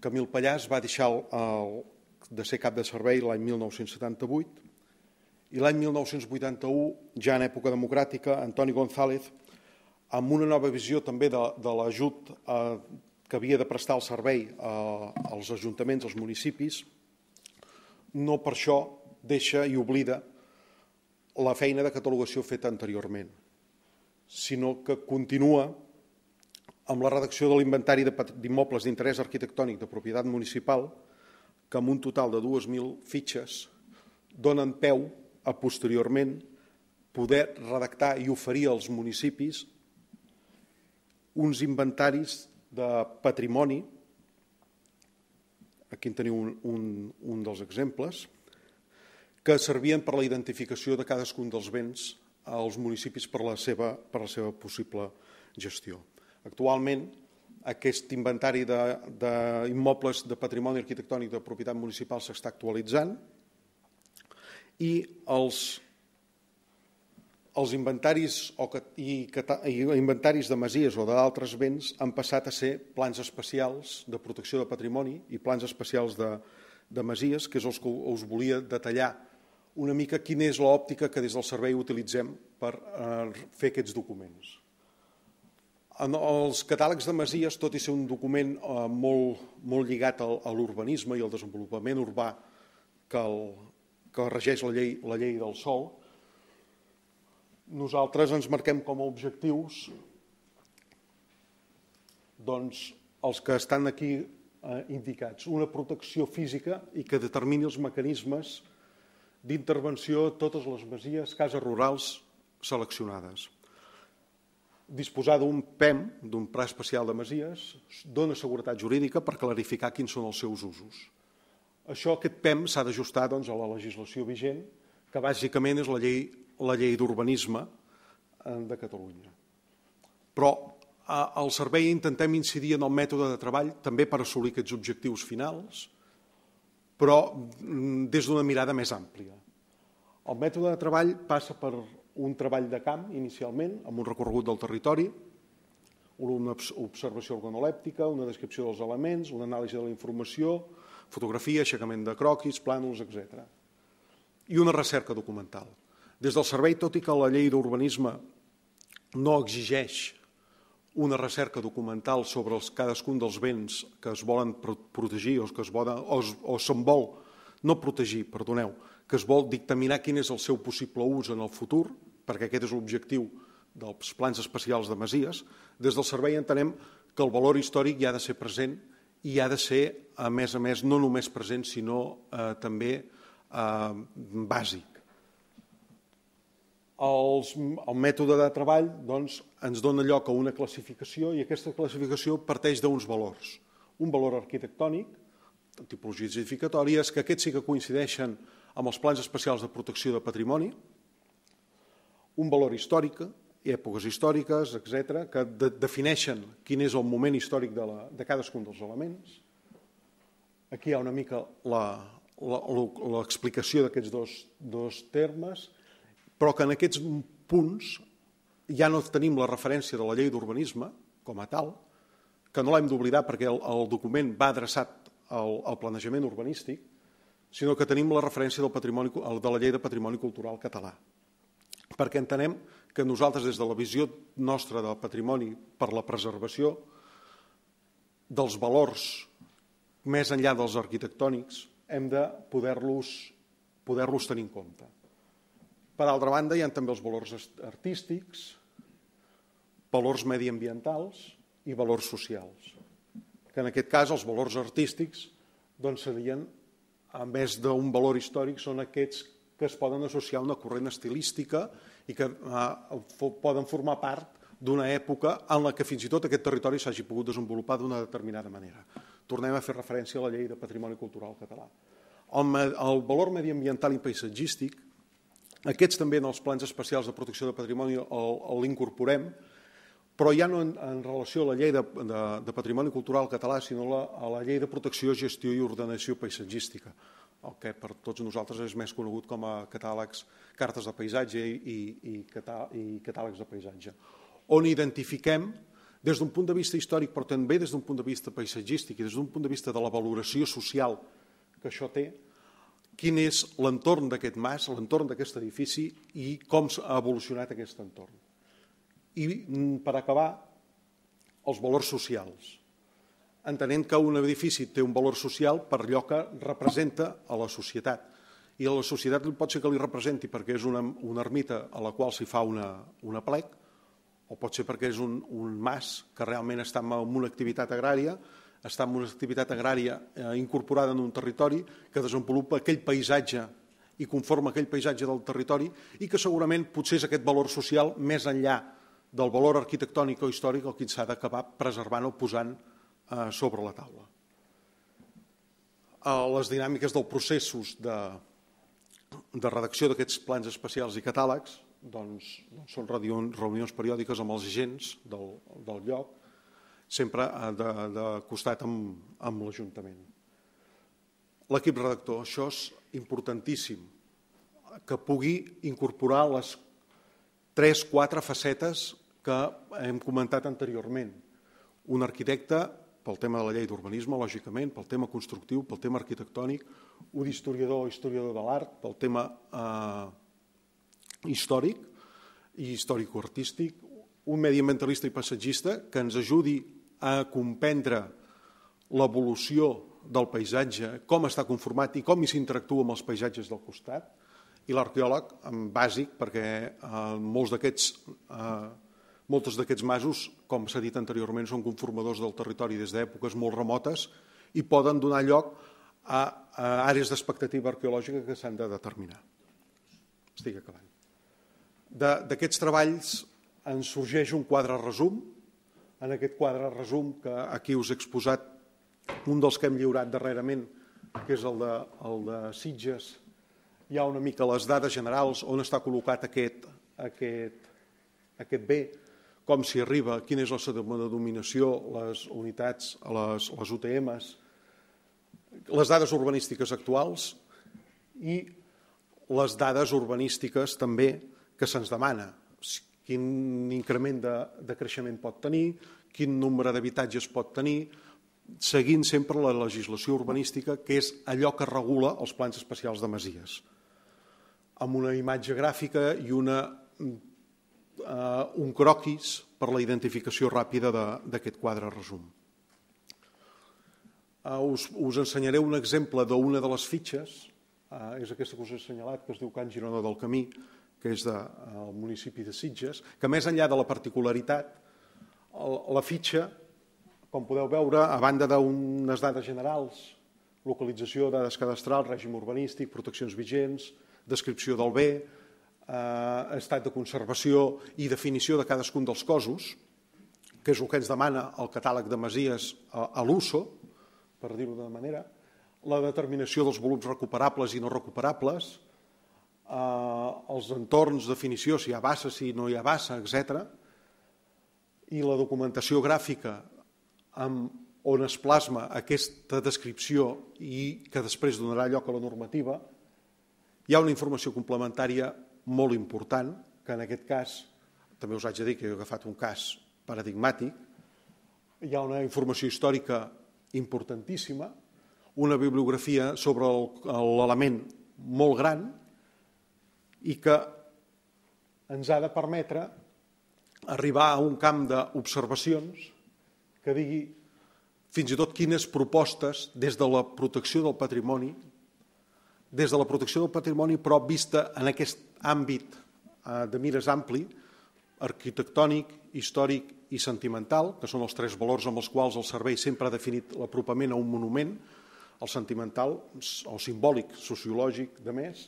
Camil Pallàs va deixar el, el, de ser cap de servei l'any 1978 i l'any 1981, ja en època democràtica, Antoni González, amb una nova visió també de, de l'ajut eh, que havia de prestar el servei eh, als ajuntaments, als municipis, no per això deixa i oblida la feina de catalogació feta anteriorment sinó que continua amb la redacció de l'inventari d'immobles d'interès arquitectònic de propietat municipal, que amb un total de 2.000 fitxes donen peu a posteriorment poder redactar i oferir als municipis uns inventaris de patrimoni. Aquí en teniu un, un, un dels exemples que servien per a la identificació de cadascun dels béns als municipis per la seva, per la seva possible gestió. Actualment, aquest inventari d'immobles de, de, de patrimoni arquitectònic de propietat municipal s'està actualitzant i els, els inventaris, o, i, i inventaris de masies o d'altres béns han passat a ser plans especials de protecció de patrimoni i plans especials de, de masies, que és els que us volia detallar una mica quina és l'òptica que des del servei utilitzem per eh, fer aquests documents. En els catàlegs de masies, tot i ser un document eh, molt, molt lligat al, a l'urbanisme i al desenvolupament urbà que, el, que regeix la llei, la llei del sol, nosaltres ens marquem com a objectius doncs, els que estan aquí eh, indicats. Una protecció física i que determini els mecanismes d'intervenció a totes les masies, cases rurals seleccionades. Disposar d'un PEM, d'un Pla Especial de Masies, dona seguretat jurídica per clarificar quins són els seus usos. Això, aquest PEM, s'ha d'ajustar doncs, a la legislació vigent, que bàsicament és la llei, la llei d'urbanisme eh, de Catalunya. Però al servei intentem incidir en el mètode de treball també per assolir aquests objectius finals però mm, des d'una mirada més àmplia. El mètode de treball passa per un treball de camp inicialment, amb un recorregut del territori, una observació organolèptica, una descripció dels elements, una anàlisi de la informació, fotografia, aixecament de croquis, plànols, etc. I una recerca documental. Des del servei, tot i que la llei d'urbanisme no exigeix una recerca documental sobre els, cadascun dels béns que es volen protegir o, que es volen, o, o se'n vol, no protegir, perdoneu, que es vol dictaminar quin és el seu possible ús en el futur, perquè aquest és l'objectiu dels plans especials de Masies, des del servei entenem que el valor històric hi ha de ser present i hi ha de ser, a més a més, no només present, sinó eh, també eh, bàsic els, el mètode de treball doncs, ens dona lloc a una classificació i aquesta classificació parteix d'uns valors. Un valor arquitectònic, tipologies edificatòries, que aquests sí que coincideixen amb els plans especials de protecció de patrimoni, un valor històric, èpoques històriques, etc, que de defineixen quin és el moment històric de, la, de cadascun dels elements. Aquí hi ha una mica l'explicació d'aquests dos, dos termes, però que en aquests punts ja no tenim la referència de la llei d'urbanisme com a tal, que no l'hem d'oblidar perquè el, el document va adreçat al, al planejament urbanístic, sinó que tenim la referència del patrimoni, de la llei de patrimoni cultural català. Perquè entenem que nosaltres, des de la visió nostra del patrimoni per la preservació dels valors més enllà dels arquitectònics, hem de poder-los poder, -los, poder -los tenir en compte. Per altra banda, hi ha també els valors artístics, valors mediambientals i valors socials, que en aquest cas els valors artístics doncs serien, a més d'un valor històric, són aquests que es poden associar a una corrent estilística i que eh, poden formar part d'una època en la que fins i tot aquest territori s'hagi pogut desenvolupar d'una determinada manera. Tornem a fer referència a la llei de patrimoni cultural català. El, el valor mediambiental i paisatgístic aquests també en els plans especials de protecció de patrimoni l'incorporem, però ja no en, en relació a la llei de, de, de patrimoni cultural català, sinó la, a la llei de protecció, gestió i ordenació paisatgística, el que per tots nosaltres és més conegut com a catàlegs, cartes de paisatge i, i, catà, i catàlegs de paisatge, on identifiquem des d'un punt de vista històric, però també des d'un punt de vista paisatgístic i des d'un punt de vista de la valoració social que això té, quin és l'entorn d'aquest mas, l'entorn d'aquest edifici i com ha evolucionat aquest entorn. I, mm, per acabar, els valors socials, entenent que un edifici té un valor social per allò que representa a la societat. I a la societat pot ser que li representi perquè és una, una ermita a la qual s'hi fa una, una plec, o pot ser perquè és un, un mas que realment està en una activitat agrària, està en una activitat agrària eh, incorporada en un territori que desenvolupa aquell paisatge i conforma aquell paisatge del territori i que segurament potser és aquest valor social més enllà del valor arquitectònic o històric el que s'ha d'acabar preservant o posant eh, sobre la taula. A eh, les dinàmiques dels processos de, de redacció d'aquests plans especials i catàlegs doncs, doncs són reunions periòdiques amb els agents del, del lloc, sempre eh, de, de costat amb, amb l'Ajuntament. L'equip redactor, això és importantíssim, que pugui incorporar les 3-4 facetes que hem comentat anteriorment. Un arquitecte, pel tema de la llei d'urbanisme, lògicament, pel tema constructiu, pel tema arquitectònic, un historiador o historiador de l'art, pel tema eh, històric i històrico-artístic, un mediambientalista i passatgista que ens ajudi a comprendre l'evolució del paisatge, com està conformat i com hi s'interactua amb els paisatges del costat, i l'arqueòleg bàsic, perquè eh, molts d'aquests eh, d'aquests masos, com s'ha dit anteriorment, són conformadors del territori des d'èpoques molt remotes i poden donar lloc a, a àrees d'expectativa arqueològica que s'han de determinar. Estic acabant. D'aquests treballs en sorgeix un quadre resum en aquest quadre resum que aquí us he exposat, un dels que hem lliurat darrerament, que és el de, el de Sitges, hi ha una mica les dades generals, on està col·locat aquest, aquest, aquest bé, com s'hi arriba, quina és la seva dominació, les unitats, les, les UTMs, les dades urbanístiques actuals i les dades urbanístiques també que se'ns demana quin increment de, de creixement pot tenir, quin nombre d'habitatges pot tenir, seguint sempre la legislació urbanística, que és allò que regula els plans especials de masies. Amb una imatge gràfica i una, eh, un croquis per la identificació ràpida d'aquest quadre resum. Uh, us, us ensenyaré un exemple d'una de les fitxes, uh, és aquesta que us he assenyalat, que es diu Can Girona del Camí, que és del eh, municipi de Sitges, que més enllà de la particularitat, la fitxa, com podeu veure, a banda d'unes dades generals, localització, dades cadastrals, règim urbanístic, proteccions vigents, descripció del bé, eh, estat de conservació i definició de cadascun dels cossos, que és el que ens demana el catàleg de masies a, a l'USO, per dir-ho de manera, la determinació dels volums recuperables i no recuperables, eh, els entorns definició, si hi ha bassa, si no hi ha bassa, etc. I la documentació gràfica amb on es plasma aquesta descripció i que després donarà lloc a la normativa, hi ha una informació complementària molt important, que en aquest cas, també us haig de dir que he agafat un cas paradigmàtic, hi ha una informació històrica importantíssima, una bibliografia sobre l'element molt gran i que ens ha de permetre arribar a un camp d'observacions que digui fins i tot quines propostes des de la protecció del patrimoni, des de la protecció del patrimoni però vista en aquest àmbit eh, de mires ampli, arquitectònic, històric i sentimental, que són els tres valors amb els quals el servei sempre ha definit l'apropament a un monument, el sentimental, el simbòlic, sociològic, de més,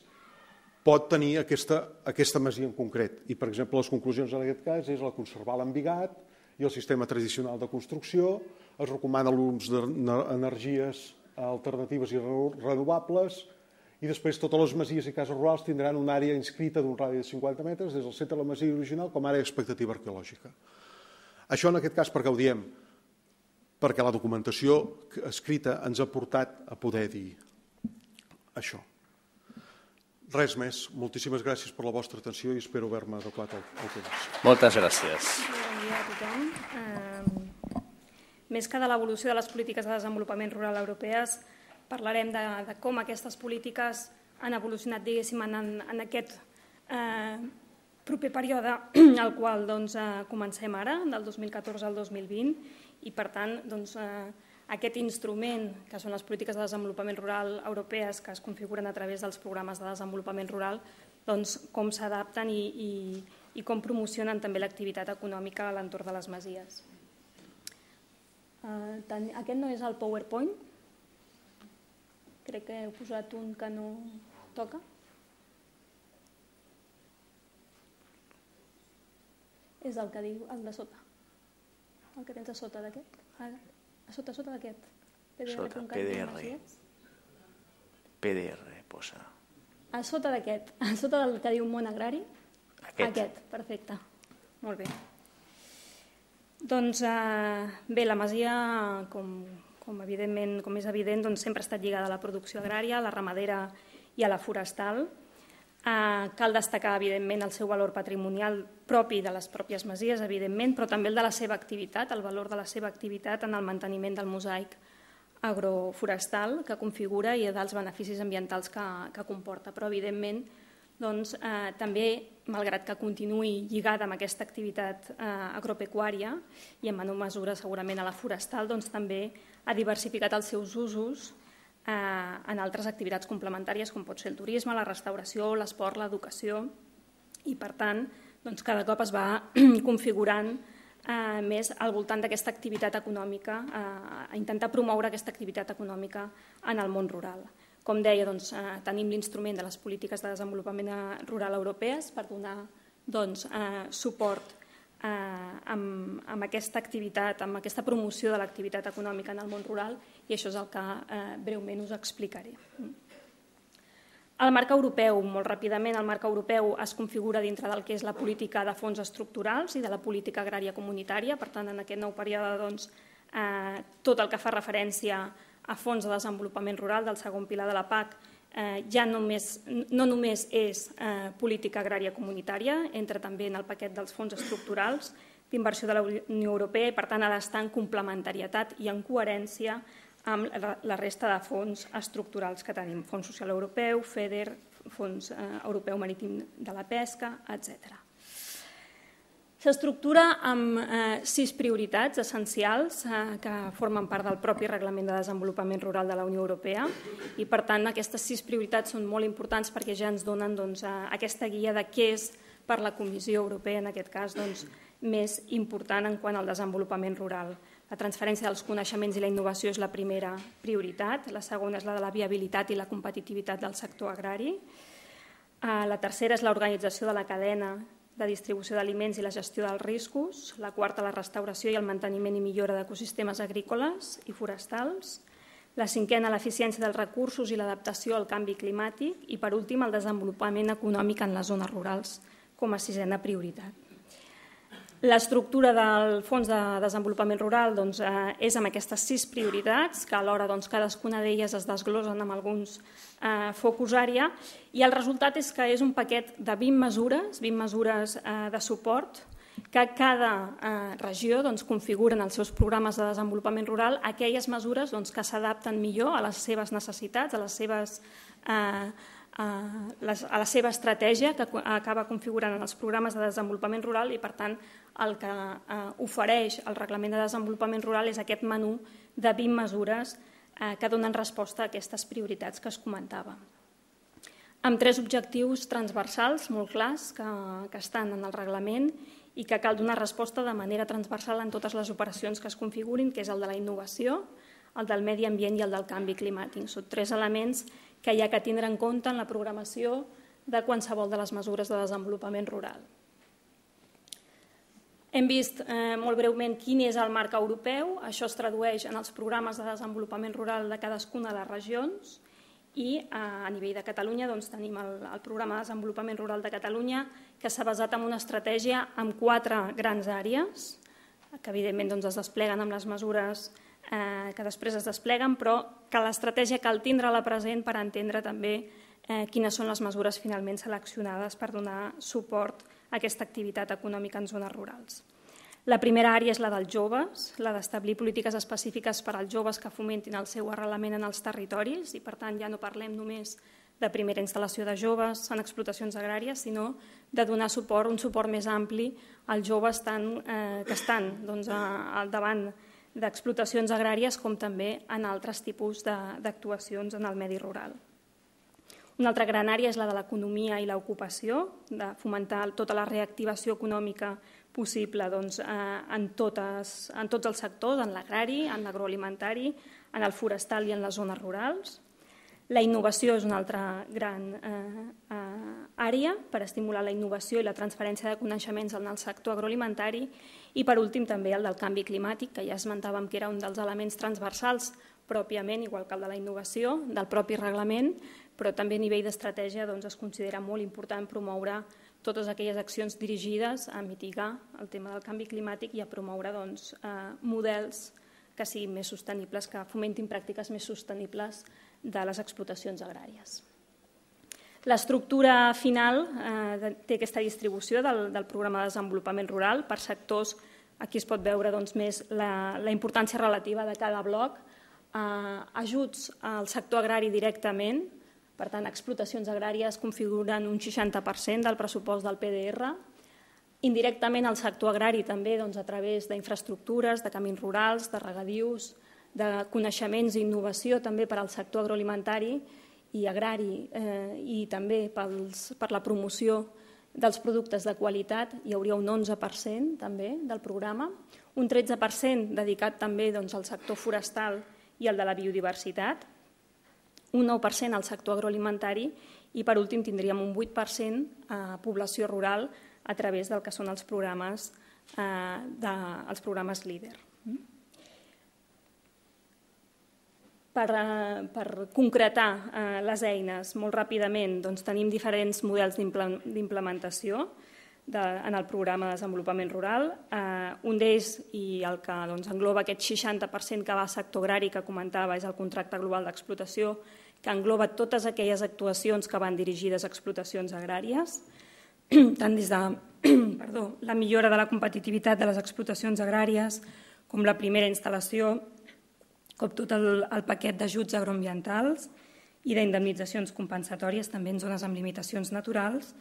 pot tenir aquesta, aquesta masia en concret. I, per exemple, les conclusions en aquest cas és la conservar l'embigat i el sistema tradicional de construcció, es recomana l'ús d'energies alternatives i renovables, i després totes les masies i cases rurals tindran una àrea inscrita d'un radi de 50 metres des del centre de la masia original com a àrea expectativa arqueològica. Això en aquest cas perquè ho diem, perquè la documentació escrita ens ha portat a poder dir això. Res més. Moltíssimes gràcies per la vostra atenció i espero haver-me adequat al, al temps. Moltes gràcies. Bon dia a tothom. més que de l'evolució de les polítiques de desenvolupament rural europees, parlarem de, de com aquestes polítiques han evolucionat, diguéssim, en, en aquest eh, proper període [CLEARS THROAT] al qual doncs, eh, comencem ara, del 2014 al 2020, i per tant, doncs, eh, aquest instrument, que són les polítiques de desenvolupament rural europees que es configuren a través dels programes de desenvolupament rural, doncs com s'adapten i, i, i com promocionen també l'activitat econòmica a l'entorn de les masies. Eh, aquest no és el PowerPoint. Crec que he posat un que no toca. És el que diu el de sota. El que tens a sota d'aquest. Ara. A sota, a sota d'aquest. Sota, PDR. PDR, posa. A sota d'aquest, a sota del que diu món agrari. Aquest. Aquest, perfecte. Molt bé. Doncs eh, bé, la masia, com, com, evidentment, com és evident, doncs sempre ha estat lligada a la producció agrària, a la ramadera i a la forestal. Eh, cal destacar, evidentment, el seu valor patrimonial propi de les pròpies masies, evidentment, però també el de la seva activitat, el valor de la seva activitat en el manteniment del mosaic agroforestal que configura i dels beneficis ambientals que, que comporta. Però, evidentment, doncs, eh, també, malgrat que continuï lligada amb aquesta activitat eh, agropecuària i en menor mesura segurament a la forestal, doncs, també ha diversificat els seus usos eh, en altres activitats complementàries com pot ser el turisme, la restauració, l'esport, l'educació i, per tant, doncs cada cop es va [CLEARS THROAT] configurant eh, més al voltant d'aquesta activitat econòmica, eh, a intentar promoure aquesta activitat econòmica en el món rural. Com deia, doncs, eh, tenim l'instrument de les polítiques de desenvolupament eh, rural europees per donar doncs, eh, suport eh, amb, amb aquesta activitat, amb aquesta promoció de l'activitat econòmica en el món rural i això és el que eh, breument us explicaré. Mm. El marc europeu, molt ràpidament, el marc europeu es configura dintre del que és la política de fons estructurals i de la política agrària comunitària. Per tant, en aquest nou període, doncs, eh, tot el que fa referència a fons de desenvolupament rural del segon pilar de la PAC eh, ja només, no només és eh, política agrària comunitària, entra també en el paquet dels fons estructurals d'inversió de la Unió Europea i, per tant, ha d'estar en complementarietat i en coherència amb amb la resta de fons estructurals que tenim, Fons Social Europeu, FEDER, Fons eh, Europeu Marítim de la Pesca, etc. S'estructura amb eh, sis prioritats essencials eh, que formen part del propi Reglament de Desenvolupament Rural de la Unió Europea i, per tant, aquestes sis prioritats són molt importants perquè ja ens donen doncs, aquesta guia de què és per la Comissió Europea, en aquest cas, doncs, més important en quant al desenvolupament rural. La transferència dels coneixements i la innovació és la primera prioritat, la segona és la de la viabilitat i la competitivitat del sector agrari, eh, la tercera és l'organització de la cadena de distribució d'aliments i la gestió dels riscos, la quarta la restauració i el manteniment i millora d'ecosistemes agrícoles i forestals, la cinquena l'eficiència dels recursos i l'adaptació al canvi climàtic i, per últim, el desenvolupament econòmic en les zones rurals com a sisena prioritat. L'estructura del Fons de Desenvolupament Rural doncs, eh, és amb aquestes sis prioritats, que alhora doncs, cadascuna d'elles es desglosen amb alguns eh, focus àrea, i el resultat és que és un paquet de 20 mesures, 20 mesures eh, de suport, que cada eh, regió doncs, configuren els seus programes de desenvolupament rural aquelles mesures doncs, que s'adapten millor a les seves necessitats, a les seves eh, a, la seva estratègia que acaba configurant en els programes de desenvolupament rural i, per tant, el que eh, ofereix el Reglament de Desenvolupament Rural és aquest menú de 20 mesures eh, que donen resposta a aquestes prioritats que es comentava. Amb tres objectius transversals molt clars que, que estan en el reglament i que cal donar resposta de manera transversal en totes les operacions que es configurin, que és el de la innovació, el del medi ambient i el del canvi climàtic. Són tres elements que que hi ha que tindre en compte en la programació de qualsevol de les mesures de desenvolupament rural. Hem vist eh, molt breument quin és el marc europeu, això es tradueix en els programes de desenvolupament rural de cadascuna de les regions i eh, a nivell de Catalunya doncs, tenim el, el programa de desenvolupament rural de Catalunya que s'ha basat en una estratègia amb quatre grans àrees que evidentment doncs, es despleguen amb les mesures eh, eh, que després es despleguen, però que l'estratègia cal tindre-la present per entendre també eh, quines són les mesures finalment seleccionades per donar suport a aquesta activitat econòmica en zones rurals. La primera àrea és la dels joves, la d'establir polítiques específiques per als joves que fomentin el seu arrelament en els territoris i, per tant, ja no parlem només de primera instal·lació de joves en explotacions agràries, sinó de donar suport, un suport més ampli als joves tant, eh, que estan doncs, a, al davant de d'explotacions agràries com també en altres tipus d'actuacions en el medi rural. Una altra gran àrea és la de l'economia i l'ocupació, de fomentar tota la reactivació econòmica possible doncs, eh, en, totes, en tots els sectors, en l'agrari, en l'agroalimentari, en el forestal i en les zones rurals. La innovació és una altra gran eh, eh àrea per estimular la innovació i la transferència de coneixements en el sector agroalimentari i per últim també el del canvi climàtic, que ja esmentàvem que era un dels elements transversals pròpiament, igual que el de la innovació, del propi reglament, però també a nivell d'estratègia doncs, es considera molt important promoure totes aquelles accions dirigides a mitigar el tema del canvi climàtic i a promoure doncs, eh, models que siguin més sostenibles, que fomentin pràctiques més sostenibles de les explotacions agràries. L'estructura final eh, té aquesta distribució del, del programa de desenvolupament rural per sectors. Aquí es pot veure doncs, més la, la importància relativa de cada bloc. Eh, ajuts al sector agrari directament, per tant, explotacions agràries configuren un 60% del pressupost del PDR. Indirectament al sector agrari també doncs, a través d'infraestructures, de camins rurals, de regadius, de coneixements i innovació també per al sector agroalimentari, i agrari eh, i també pels, per la promoció dels productes de qualitat hi hauria un 11% també del programa, un 13% dedicat també doncs, al sector forestal i al de la biodiversitat, un 9% al sector agroalimentari i per últim tindríem un 8% a població rural a través del que són els programes, eh, de, els programes líder. Mm? per, eh, per concretar eh, les eines molt ràpidament, doncs tenim diferents models d'implementació en el programa de desenvolupament rural. Eh, un d'ells, i el que doncs, engloba aquest 60% que va al sector agrari que comentava, és el contracte global d'explotació, que engloba totes aquelles actuacions que van dirigides a explotacions agràries, [CLEARS THROAT] tant des de [CLEARS THROAT] perdó, la millora de la competitivitat de les explotacions agràries com la primera instal·lació com tot el, el paquet d'ajuts agroambientals i d'indemnitzacions compensatòries també en zones amb limitacions naturals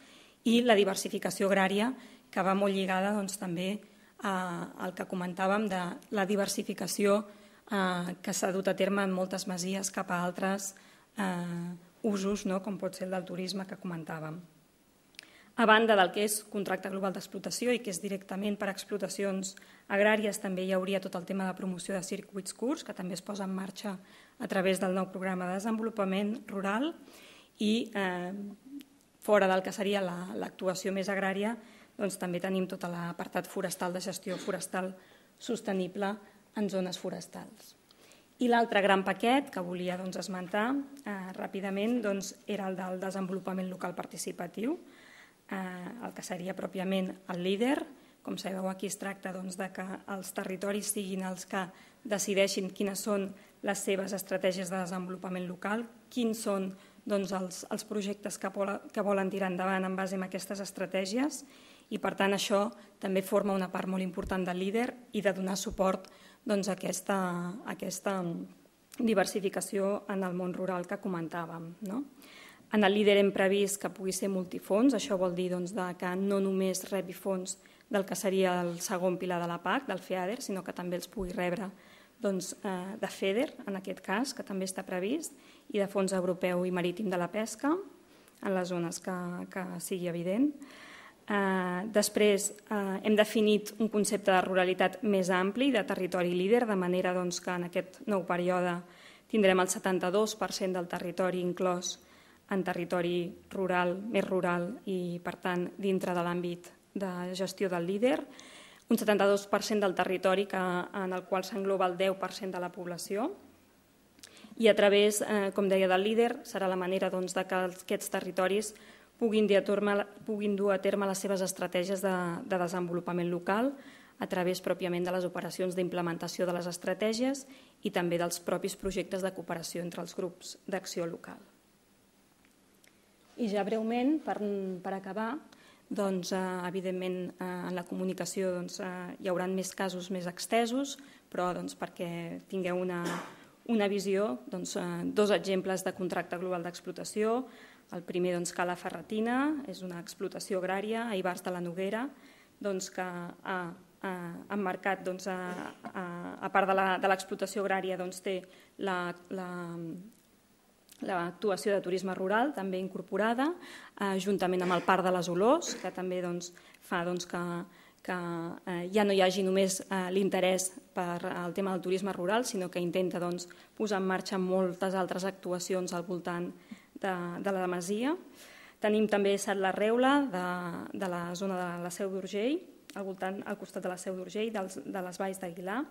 i la diversificació agrària, que va molt lligada doncs, també a, al que comentàvem de la diversificació eh, que s'ha dut a terme en moltes masies cap a altres eh, usos, no? com pot ser el del turisme que comentàvem. A banda del que és contracte global d'explotació i que és directament per explotacions agràries, també hi hauria tot el tema de promoció de circuits curts, que també es posa en marxa a través del nou programa de desenvolupament rural i eh, fora del que seria l'actuació la, més agrària, doncs també tenim tot l'apartat forestal de gestió forestal sostenible en zones forestals. I l'altre gran paquet que volia doncs, esmentar eh, ràpidament doncs, era el del desenvolupament local participatiu, eh, el que seria pròpiament el líder. Com sabeu, aquí es tracta doncs, de que els territoris siguin els que decideixin quines són les seves estratègies de desenvolupament local, quins són doncs, els, els projectes que, pola, que volen tirar endavant en base a aquestes estratègies i, per tant, això també forma una part molt important del líder i de donar suport doncs, a aquesta, a aquesta mm, diversificació en el món rural que comentàvem. No? En el líder hem previst que pugui ser multifons, això vol dir doncs, que no només rebi fons del que seria el segon pilar de la PAC, del FEADER, sinó que també els pugui rebre doncs, eh, de FEDER, en aquest cas, que també està previst, i de Fons Europeu i Marítim de la Pesca, en les zones que, que sigui evident. Eh, després eh, hem definit un concepte de ruralitat més ampli, de territori líder, de manera doncs, que en aquest nou període tindrem el 72% del territori inclòs en territori rural, més rural i, per tant, dintre de l'àmbit de gestió del líder, un 72% del territori que, en el qual s'engloba el 10% de la població, i a través, eh, com deia, del líder, serà la manera doncs, de que aquests territoris puguin dur terme, puguin dur a terme les seves estratègies de, de desenvolupament local a través pròpiament de les operacions d'implementació de les estratègies i també dels propis projectes de cooperació entre els grups d'acció local. I ja breument, per, per acabar, doncs, eh, evidentment eh, en la comunicació doncs, eh, hi haurà més casos més extesos, però doncs, perquè tingueu una, una visió, doncs, eh, dos exemples de contracte global d'explotació. El primer, doncs, Cala Ferretina, és una explotació agrària a Ibars de la Noguera, doncs, que ha, ha marcat, doncs, a, a, a part de l'explotació agrària, doncs, té la, la, l'actuació de turisme rural també incorporada, eh, juntament amb el Parc de les Olors, que també doncs, fa doncs, que, que eh, ja no hi hagi només eh, l'interès per al tema del turisme rural, sinó que intenta doncs, posar en marxa moltes altres actuacions al voltant de, de la Masia. Tenim també Sant la Reula, de, de la zona de la Seu d'Urgell, al voltant, al costat de la Seu d'Urgell, de les Valls d'Aguilar,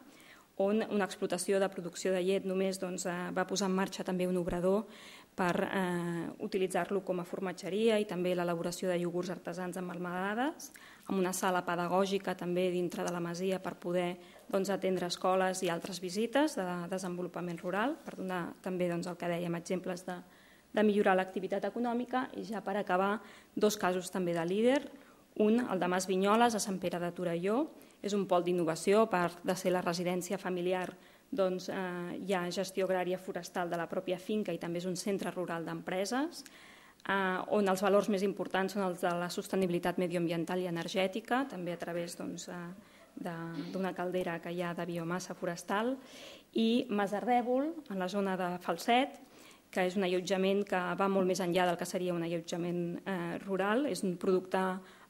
on una explotació de producció de llet només doncs, eh, va posar en marxa també un obrador per eh, utilitzar-lo com a formatgeria i també l'elaboració de iogurts artesans amb malmedades, amb una sala pedagògica també dintre de la masia per poder doncs, atendre escoles i altres visites de desenvolupament rural, per donar també doncs, el que dèiem, exemples de, de millorar l'activitat econòmica i ja per acabar dos casos també de líder, un, el de Mas Vinyoles, a Sant Pere de Torelló, és un pol d'innovació, a part de ser la residència familiar, doncs, eh, hi ha gestió agrària forestal de la pròpia finca i també és un centre rural d'empreses, eh, on els valors més importants són els de la sostenibilitat medioambiental i energètica, també a través doncs, eh, d'una caldera que hi ha de biomassa forestal, i Masardèvol, en la zona de Falset, que és un allotjament que va molt més enllà del que seria un allotjament eh, rural, és un producte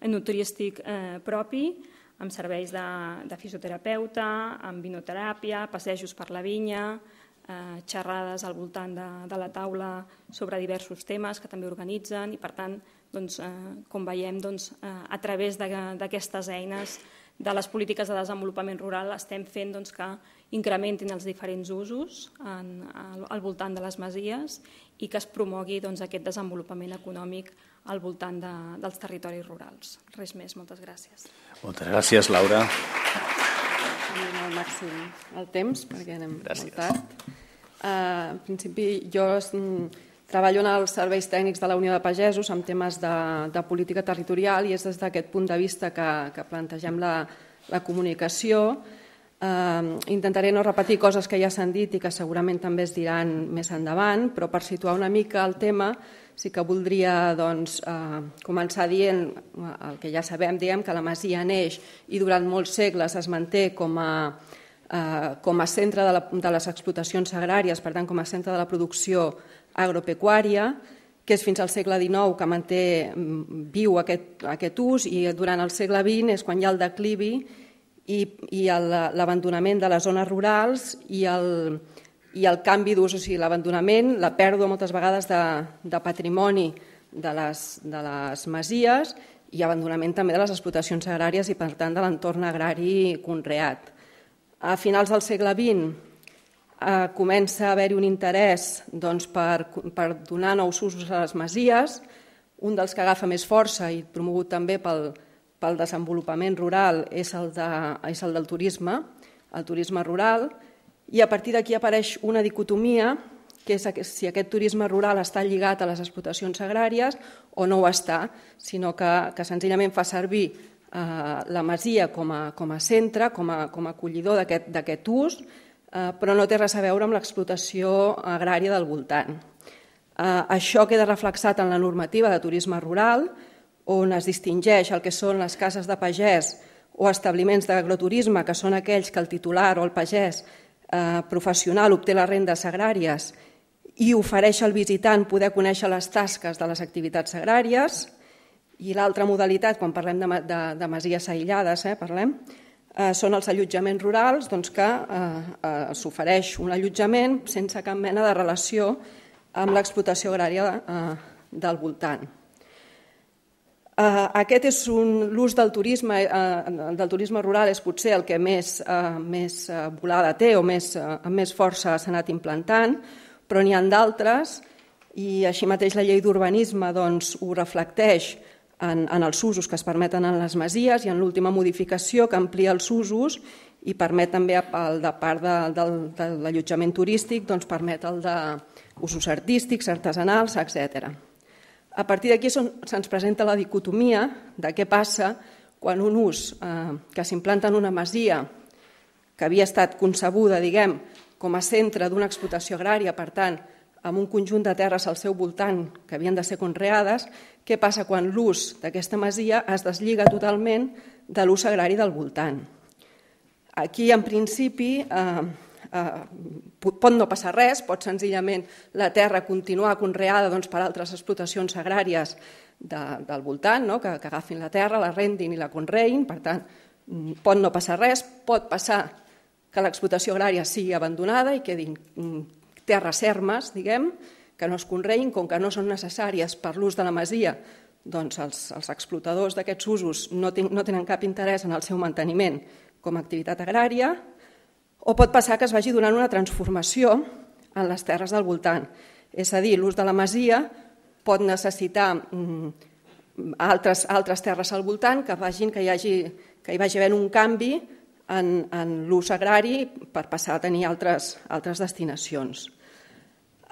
enoturístic eh, propi, amb serveis de, de fisioterapeuta, amb vinoteràpia, passejos per la vinya, eh, xerrades al voltant de, de la taula sobre diversos temes que també organitzen i, per tant, doncs, eh, com veiem, doncs, eh, a través d'aquestes eines de les polítiques de desenvolupament rural estem fent doncs, que incrementin els diferents usos en, al, al voltant de les masies i que es promogui doncs, aquest desenvolupament econòmic al voltant de, dels territoris rurals. Res més, moltes gràcies. Moltes gràcies, Laura. Anem al màxim el temps, perquè anem gràcies. molt tard. Uh, en principi, jo mm, treballo en els serveis tècnics de la Unió de Pagesos amb temes de, de política territorial i és des d'aquest punt de vista que, que plantegem la, la comunicació. Eh, intentaré no repetir coses que ja s'han dit i que segurament també es diran més endavant, però per situar una mica el tema, sí que voldria doncs, eh, començar dient eh, el que ja sabem, diem que la Masia neix i durant molts segles es manté com a, eh, com a centre de, la, de les explotacions agràries, per tant, com a centre de la producció agropecuària, que és fins al segle XIX que manté mm, viu aquest, aquest ús i durant el segle XX és quan hi ha el declivi i, i l'abandonament de les zones rurals i el, i el canvi d'ús, o sigui, l'abandonament, la pèrdua moltes vegades de, de patrimoni de les, de les masies i abandonament també de les explotacions agràries i, per tant, de l'entorn agrari conreat. A finals del segle XX eh, comença a haver-hi un interès doncs, per, per donar nous usos a les masies, un dels que agafa més força i promogut també pel, pel desenvolupament rural és el, de, és el del turisme, el turisme rural, i a partir d'aquí apareix una dicotomia, que és si aquest turisme rural està lligat a les explotacions agràries o no ho està, sinó que, que senzillament fa servir eh, la masia com a, com a centre, com a, com a acollidor d'aquest ús, eh, però no té res a veure amb l'explotació agrària del voltant. Eh, això queda reflexat en la normativa de turisme rural, on es distingeix el que són les cases de pagès o establiments d'agroturisme, que són aquells que el titular o el pagès Eh, professional obté les rendes agràries i ofereix al visitant poder conèixer les tasques de les activitats agràries. I l'altra modalitat, quan parlem de, de, de masies aïllades, eh, parlem, eh, són els allotjaments rurals, doncs, que eh, eh, s'ofereix un allotjament sense cap mena de relació amb l'explotació agrària eh, del voltant. Uh, aquest és un l'ús del turisme uh, del turisme rural és potser el que més uh, més volada té o més uh, amb més força s'ha anat implantant, però n'hi han d'altres i així mateix la llei d'urbanisme doncs ho reflecteix en, en els usos que es permeten en les masies i en l'última modificació que amplia els usos i permet també el de part de, de, de l'allotjament turístic, doncs permet el de usos artístics, artesanals, etc. A partir d'aquí se'ns presenta la dicotomia de què passa quan un ús eh, que s'implanta en una masia que havia estat concebuda, diguem, com a centre d'una explotació agrària, per tant, amb un conjunt de terres al seu voltant que havien de ser conreades, què passa quan l'ús d'aquesta masia es deslliga totalment de l'ús agrari del voltant. Aquí, en principi, eh, Eh, pot no passar res, pot senzillament la terra continuar conreada doncs, per altres explotacions agràries de, del voltant, no? que, que agafin la terra, la rendin i la conreïn, per tant, mm, pot no passar res, pot passar que l'explotació agrària sigui abandonada i quedin mm, terres ermes, diguem, que no es conreïn, com que no són necessàries per l'ús de la masia, doncs els, els explotadors d'aquests usos no, ten, no tenen cap interès en el seu manteniment com a activitat agrària, o pot passar que es vagi donant una transformació en les terres del voltant. És a dir, l'ús de la masia pot necessitar mm, altres, altres terres al voltant que, vagin, que, hi hagi, que hi vagi havent un canvi en, en l'ús agrari per passar a tenir altres, altres destinacions.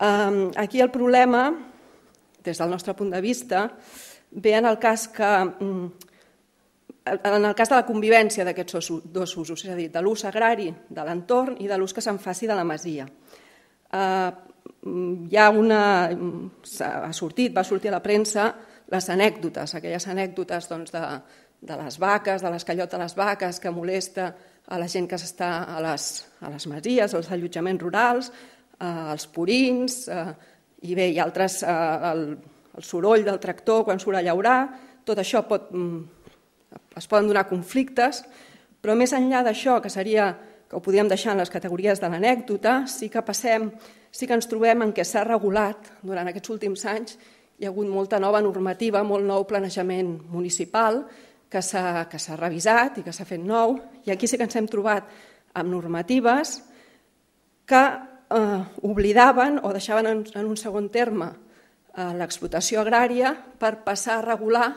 aquí el problema, des del nostre punt de vista, ve en el cas que mm, en el cas de la convivència d'aquests dos usos, és a dir, de l'ús agrari de l'entorn i de l'ús que se'n faci de la masia. Eh, hi ha una... ha sortit, va sortir a la premsa les anècdotes, aquelles anècdotes doncs, de, de les vaques, de l'escallot de les vaques que molesta a la gent que està a les, a les masies, als allotjaments rurals, eh, als purins, eh, i bé, i altres, eh, el, el soroll del tractor quan surt a llaurar, tot això pot mm, es poden donar conflictes, però més enllà d'això, que seria que ho podíem deixar en les categories de l'anècdota, sí que passem, sí que ens trobem en què s'ha regulat durant aquests últims anys, hi ha hagut molta nova normativa, molt nou planejament municipal que s'ha revisat i que s'ha fet nou, i aquí sí que ens hem trobat amb normatives que eh, oblidaven o deixaven en, en un segon terme eh, l'explotació agrària per passar a regular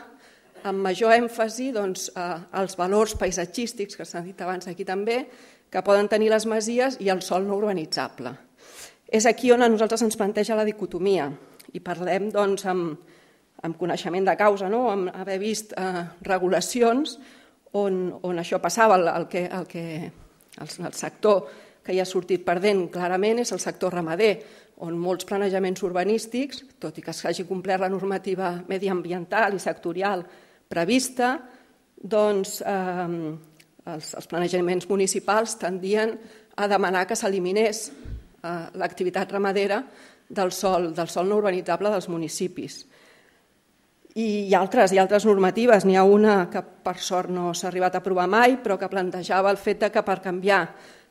amb major èmfasi doncs, eh, als valors paisatgístics que s'han dit abans aquí també, que poden tenir les masies i el sol no urbanitzable. És aquí on a nosaltres ens planteja la dicotomia i parlem doncs, amb, amb coneixement de causa, no? amb haver vist eh, regulacions on, on això passava, el, el que, el, que el, el sector que hi ha sortit perdent clarament és el sector ramader, on molts planejaments urbanístics, tot i que s'hagi complert la normativa mediambiental i sectorial prevista, doncs, eh, els, els planejaments municipals tendien a demanar que s'eliminés eh, l'activitat ramadera del sol, del sol no urbanitzable dels municipis. I hi ha altres, hi ha altres normatives, n'hi ha una que per sort no s'ha arribat a aprovar mai, però que plantejava el fet de que per canviar,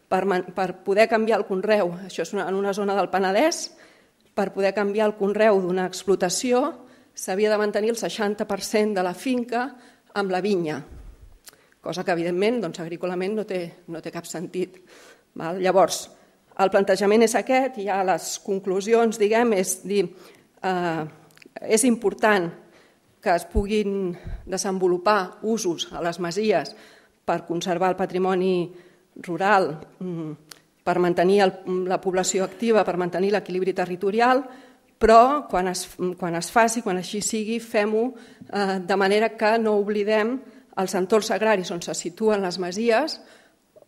per, per poder canviar el conreu, això és una, en una zona del Penedès, per poder canviar el conreu d'una explotació s'havia de mantenir el 60% de la finca amb la vinya, cosa que evidentment doncs, agrícolament no té, no té cap sentit. Val? Llavors, el plantejament és aquest, i ja les conclusions, diguem, és dir, eh, és important que es puguin desenvolupar usos a les masies per conservar el patrimoni rural, mm, per mantenir el, la població activa, per mantenir l'equilibri territorial, però quan es, quan es faci, quan així sigui, fem-ho eh, de manera que no oblidem els entorns agraris on se situen les masies,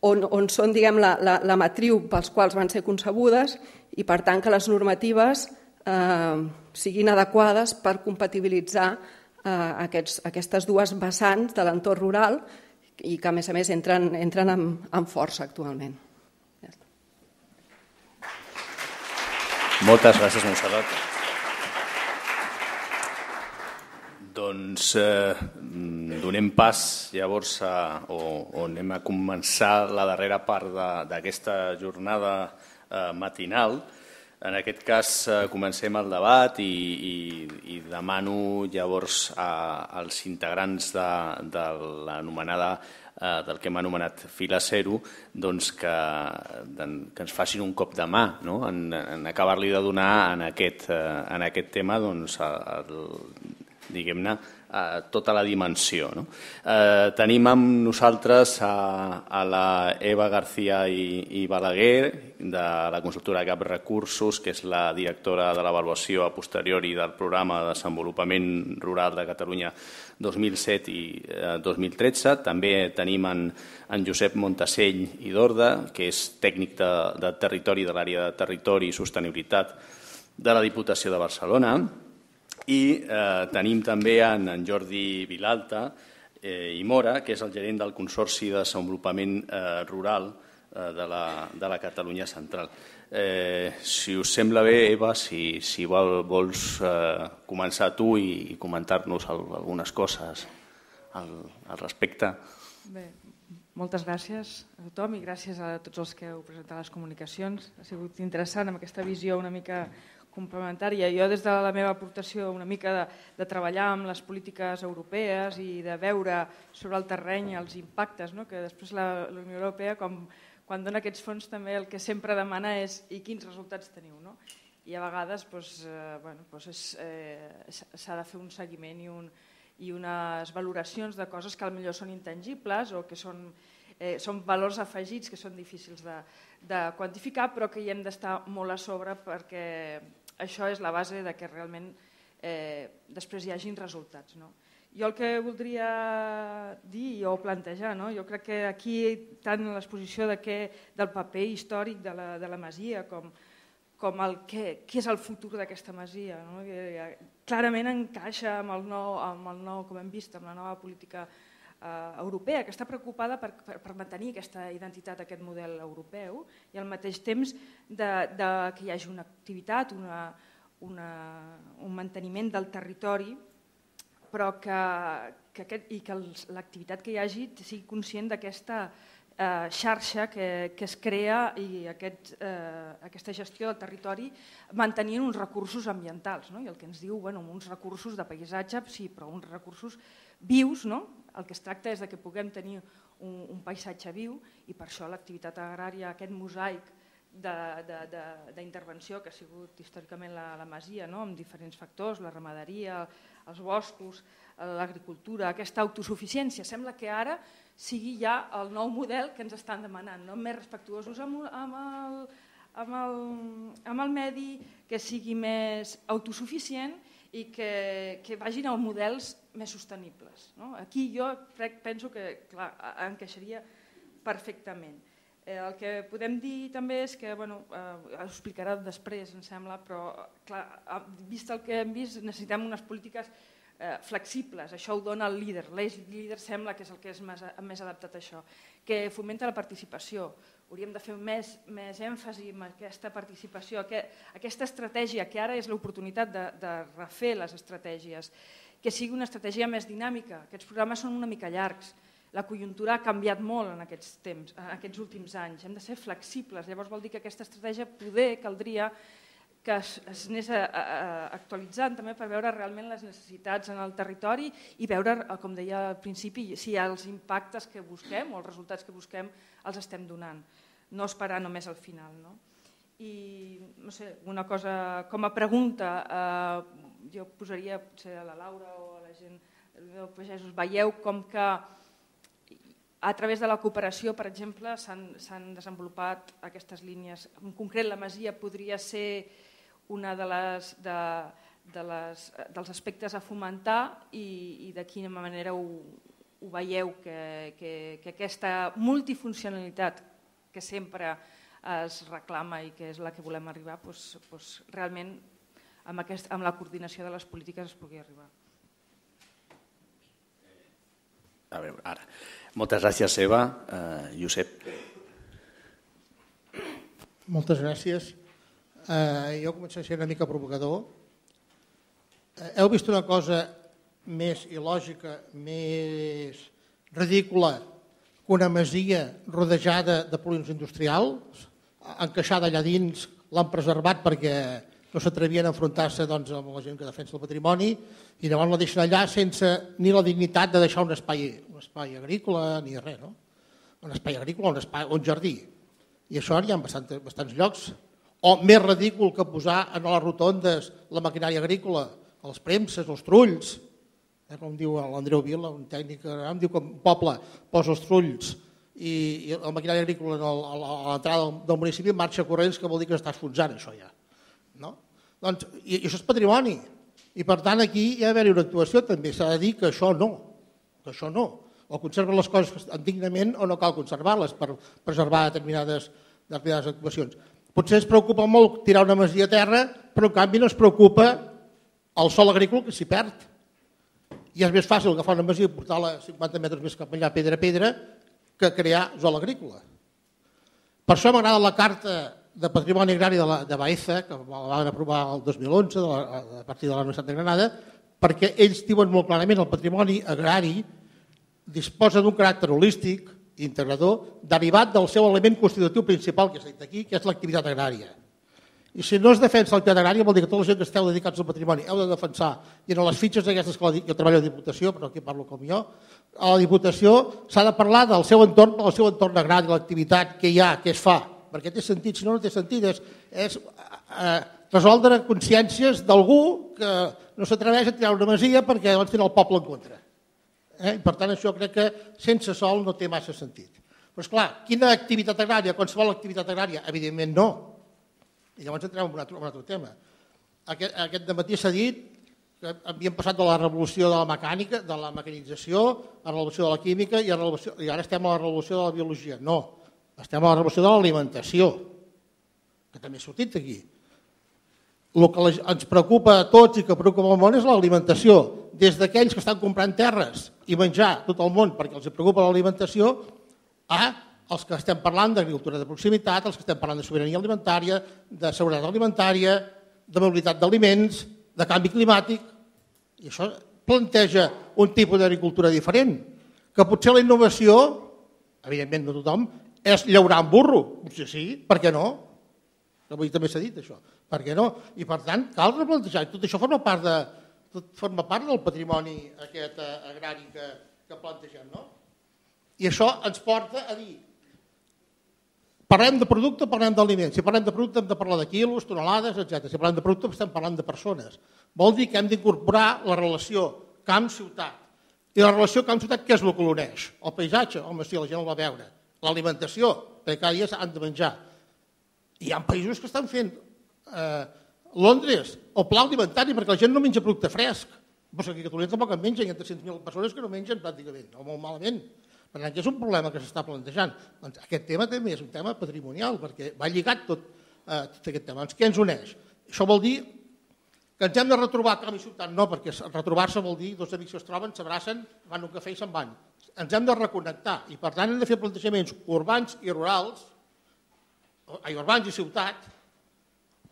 on, on són diguem, la, la, la matriu pels quals van ser concebudes i, per tant, que les normatives eh, siguin adequades per compatibilitzar eh, aquests, aquestes dues vessants de l'entorn rural i que, a més a més, entren, entren amb, amb força actualment. Moltes gràcies, Montserrat. Doncs eh, donem pas llavors a, o, o anem a començar la darrera part d'aquesta jornada eh, matinal. En aquest cas eh, comencem el debat i, i, i demano llavors a, als integrants de, de l'anomenada Eh, del que hem anomenat fila zero, doncs que, que ens facin un cop de mà no? en, en acabar-li de donar en aquest, eh, en aquest tema doncs, el, diguem-ne, Eh, tota la dimensió. No? Eh, tenim amb nosaltres a, a la Eva García i, i Balaguer, de la consultora Cap Recursos, que és la directora de l'avaluació a posteriori del programa de desenvolupament rural de Catalunya 2007 i eh, 2013. També tenim en, en Josep Montasell i Dorda, que és tècnic de, de territori de l'àrea de territori i sostenibilitat de la Diputació de Barcelona, i eh, tenim també en, en Jordi Vilalta eh, i Mora, que és el gerent del Consorci de Desenvolupament eh, Rural eh, de, la, de la Catalunya Central. Eh, si us sembla bé, Eva, si, si vol, vols eh, començar tu i, i comentar-nos algunes coses al, al respecte. Bé, moltes gràcies a tothom i gràcies a tots els que heu presentat les comunicacions. Ha sigut interessant amb aquesta visió una mica complementària. Jo des de la meva aportació una mica de, de treballar amb les polítiques europees i de veure sobre el terreny els impactes, no? que després la, la Unió Europea com, quan dona aquests fons també el que sempre demana és i quins resultats teniu. No? I a vegades doncs, eh, bueno, doncs eh, de fer un seguiment i, un, i unes valoracions de coses que millor són intangibles o que són eh, són valors afegits que són difícils de, de quantificar però que hi hem d'estar molt a sobre perquè això és la base de que realment eh, després hi hagin resultats. No? Jo el que voldria dir o plantejar, no? jo crec que aquí tant l'exposició de què, del paper històric de la, de la Masia com, com el què, què és el futur d'aquesta Masia, no? que eh, clarament encaixa amb el, nou, amb el nou, com hem vist, amb la nova política Eh, europea, que està preocupada per, per, per mantenir aquesta identitat, aquest model europeu, i al mateix temps de, de que hi hagi una activitat, una, una, un manteniment del territori, però que, que aquest, i que l'activitat que hi hagi sigui conscient d'aquesta eh, xarxa que, que es crea i aquest, eh, aquesta gestió del territori mantenint uns recursos ambientals. No? I el que ens diu, bueno, uns recursos de paisatge, sí, però uns recursos vius, no? El que es tracta és de que puguem tenir un, un paisatge viu i per això l'activitat agrària, aquest mosaic d'intervenció que ha sigut històricament la, la masia, no? amb diferents factors, la ramaderia, els boscos, l'agricultura, aquesta autosuficiència. Sembla que ara sigui ja el nou model que ens estan demanant, no? més respectuosos amb, amb, el, amb, el, amb el medi, que sigui més autosuficient i que, que vagin a models més sostenibles. No? Aquí jo crec, penso que clar, encaixaria perfectament. Eh, el que podem dir també és que, bueno, eh, us explicarà després, em sembla, però clar, vist el que hem vist necessitem unes polítiques eh, flexibles, això ho dona el líder, l'eix líder sembla que és el que és més, més adaptat a això, que fomenta la participació, hauríem de fer més, més èmfasi en aquesta participació, que, aquesta estratègia, que ara és l'oportunitat de, de refer les estratègies, que sigui una estratègia més dinàmica. Aquests programes són una mica llargs, la conjuntura ha canviat molt en aquests, temps, en aquests últims anys, hem de ser flexibles, llavors vol dir que aquesta estratègia poder caldria que es, es anés a, a, actualitzant també per veure realment les necessitats en el territori i veure, com deia al principi, si els impactes que busquem o els resultats que busquem els estem donant, no esperar només al final. No? I no sé, una cosa com a pregunta, eh, jo posaria potser a la Laura o a la gent dels pagesos, veieu com que a través de la cooperació, per exemple, s'han desenvolupat aquestes línies. En concret, la Masia podria ser una de les, de, de les, dels aspectes a fomentar i, i de quina manera ho, ho veieu, que, que, que aquesta multifuncionalitat que sempre es reclama i que és la que volem arribar, doncs, doncs realment amb, aquest, amb la coordinació de les polítiques es pugui arribar. A veure, ara. Moltes gràcies, Eva. Uh, Josep. Moltes gràcies eh, jo començo a ser una mica provocador. Eh, heu vist una cosa més il·lògica, més ridícula, que una masia rodejada de polins industrials, encaixada allà dins, l'han preservat perquè no s'atrevien a enfrontar-se doncs, amb la gent que defensa el patrimoni i llavors la deixen allà sense ni la dignitat de deixar un espai, un espai agrícola ni res, no? Un espai agrícola, un, espai, un jardí. I això hi ha bastants, bastants llocs o més ridícul que posar en les rotondes la maquinària agrícola, els premses, els trulls, eh, com diu l'Andreu Vila, un tècnic que eh, em diu que un poble posa els trulls i, i la maquinària agrícola el, a l'entrada del municipi marxa corrents, que vol dir que està esfonsant això ja. No? Doncs, i, i això és patrimoni. I per tant aquí hi ha d'haver una actuació també, s'ha de dir que això no, que això no. O conserven les coses dignament o no cal conservar-les per preservar determinades, determinades actuacions. Potser es preocupa molt tirar una masia a terra, però en canvi no es preocupa el sol agrícola que s'hi perd. I és més fàcil agafar una masia i portar-la 50 metres més cap allà, pedra a pedra, que crear sol agrícola. Per això m'agrada la carta de Patrimoni Agrari de, la, de Baeza, que la van aprovar el 2011 de la, a partir de la Universitat de Granada, perquè ells diuen molt clarament el patrimoni agrari disposa d'un caràcter holístic, integrador derivat del seu element constitutiu principal que s'ha dit aquí, que és l'activitat agrària. I si no es defensa l'activitat agrària vol dir que tota la gent que esteu dedicats al patrimoni heu de defensar, i en les fitxes d'aquestes que jo treballo a Diputació, però aquí parlo com jo, a la Diputació s'ha de parlar del seu entorn, del seu entorn agrari, l'activitat que hi ha, que es fa, perquè té sentit, si no, no té sentit, és, és eh, resoldre consciències d'algú que no s'atreveix a tirar una masia perquè llavors tira el poble en contra. Eh? I per tant, això crec que sense sol no té massa sentit. Però, és clar, quina activitat agrària? Qualsevol activitat agrària? Evidentment no. I llavors entrem en un altre, en un altre tema. Aquest, aquest matí s'ha dit que havíem passat de la revolució de la mecànica, de la mecanització, a la revolució de la química i, a la i ara estem a la revolució de la biologia. No, estem a la revolució de l'alimentació, que també ha sortit aquí. El que ens preocupa a tots i que preocupa al món és l'alimentació des d'aquells que estan comprant terres i menjar tot el món perquè els preocupa l'alimentació, a els que estem parlant d'agricultura de proximitat, els que estem parlant de sobirania alimentària, de seguretat alimentària, de mobilitat d'aliments, de canvi climàtic. I això planteja un tipus d'agricultura diferent, que potser la innovació, evidentment no tothom, és llaurar amb burro. Potser sí, per què no? Avui també s'ha dit això. Per què no? I per tant, cal replantejar. Tot això forma part de, tot forma part del patrimoni aquest eh, agrari que, que plantegem, no? I això ens porta a dir parlem de producte, parlem d'aliments. Si parlem de producte hem de parlar de quilos, tonelades, etc. Si parlem de producte estem parlant de persones. Vol dir que hem d'incorporar la relació camp-ciutat. I la relació camp-ciutat què és el que l'uneix? El paisatge, home, sí, la gent el va veure. L'alimentació, perquè cada dia s'han de menjar. I hi ha països que estan fent eh, Londres, o pla alimentari, perquè la gent no menja producte fresc. Però aquí a Catalunya tampoc en mengen, hi ha 300.000 persones que no mengen pràcticament, o molt malament. Per tant, que és un problema que s'està plantejant. Doncs aquest tema també és un tema patrimonial, perquè va lligat tot, eh, tot aquest tema. Doncs què ens uneix? Això vol dir que ens hem de retrobar a i sobtant, no, perquè retrobar-se vol dir dos amics que es troben, s'abracen, van un cafè i se'n van. Ens hem de reconnectar i per tant hem de fer plantejaments urbans i rurals, ai, urbans i ciutats,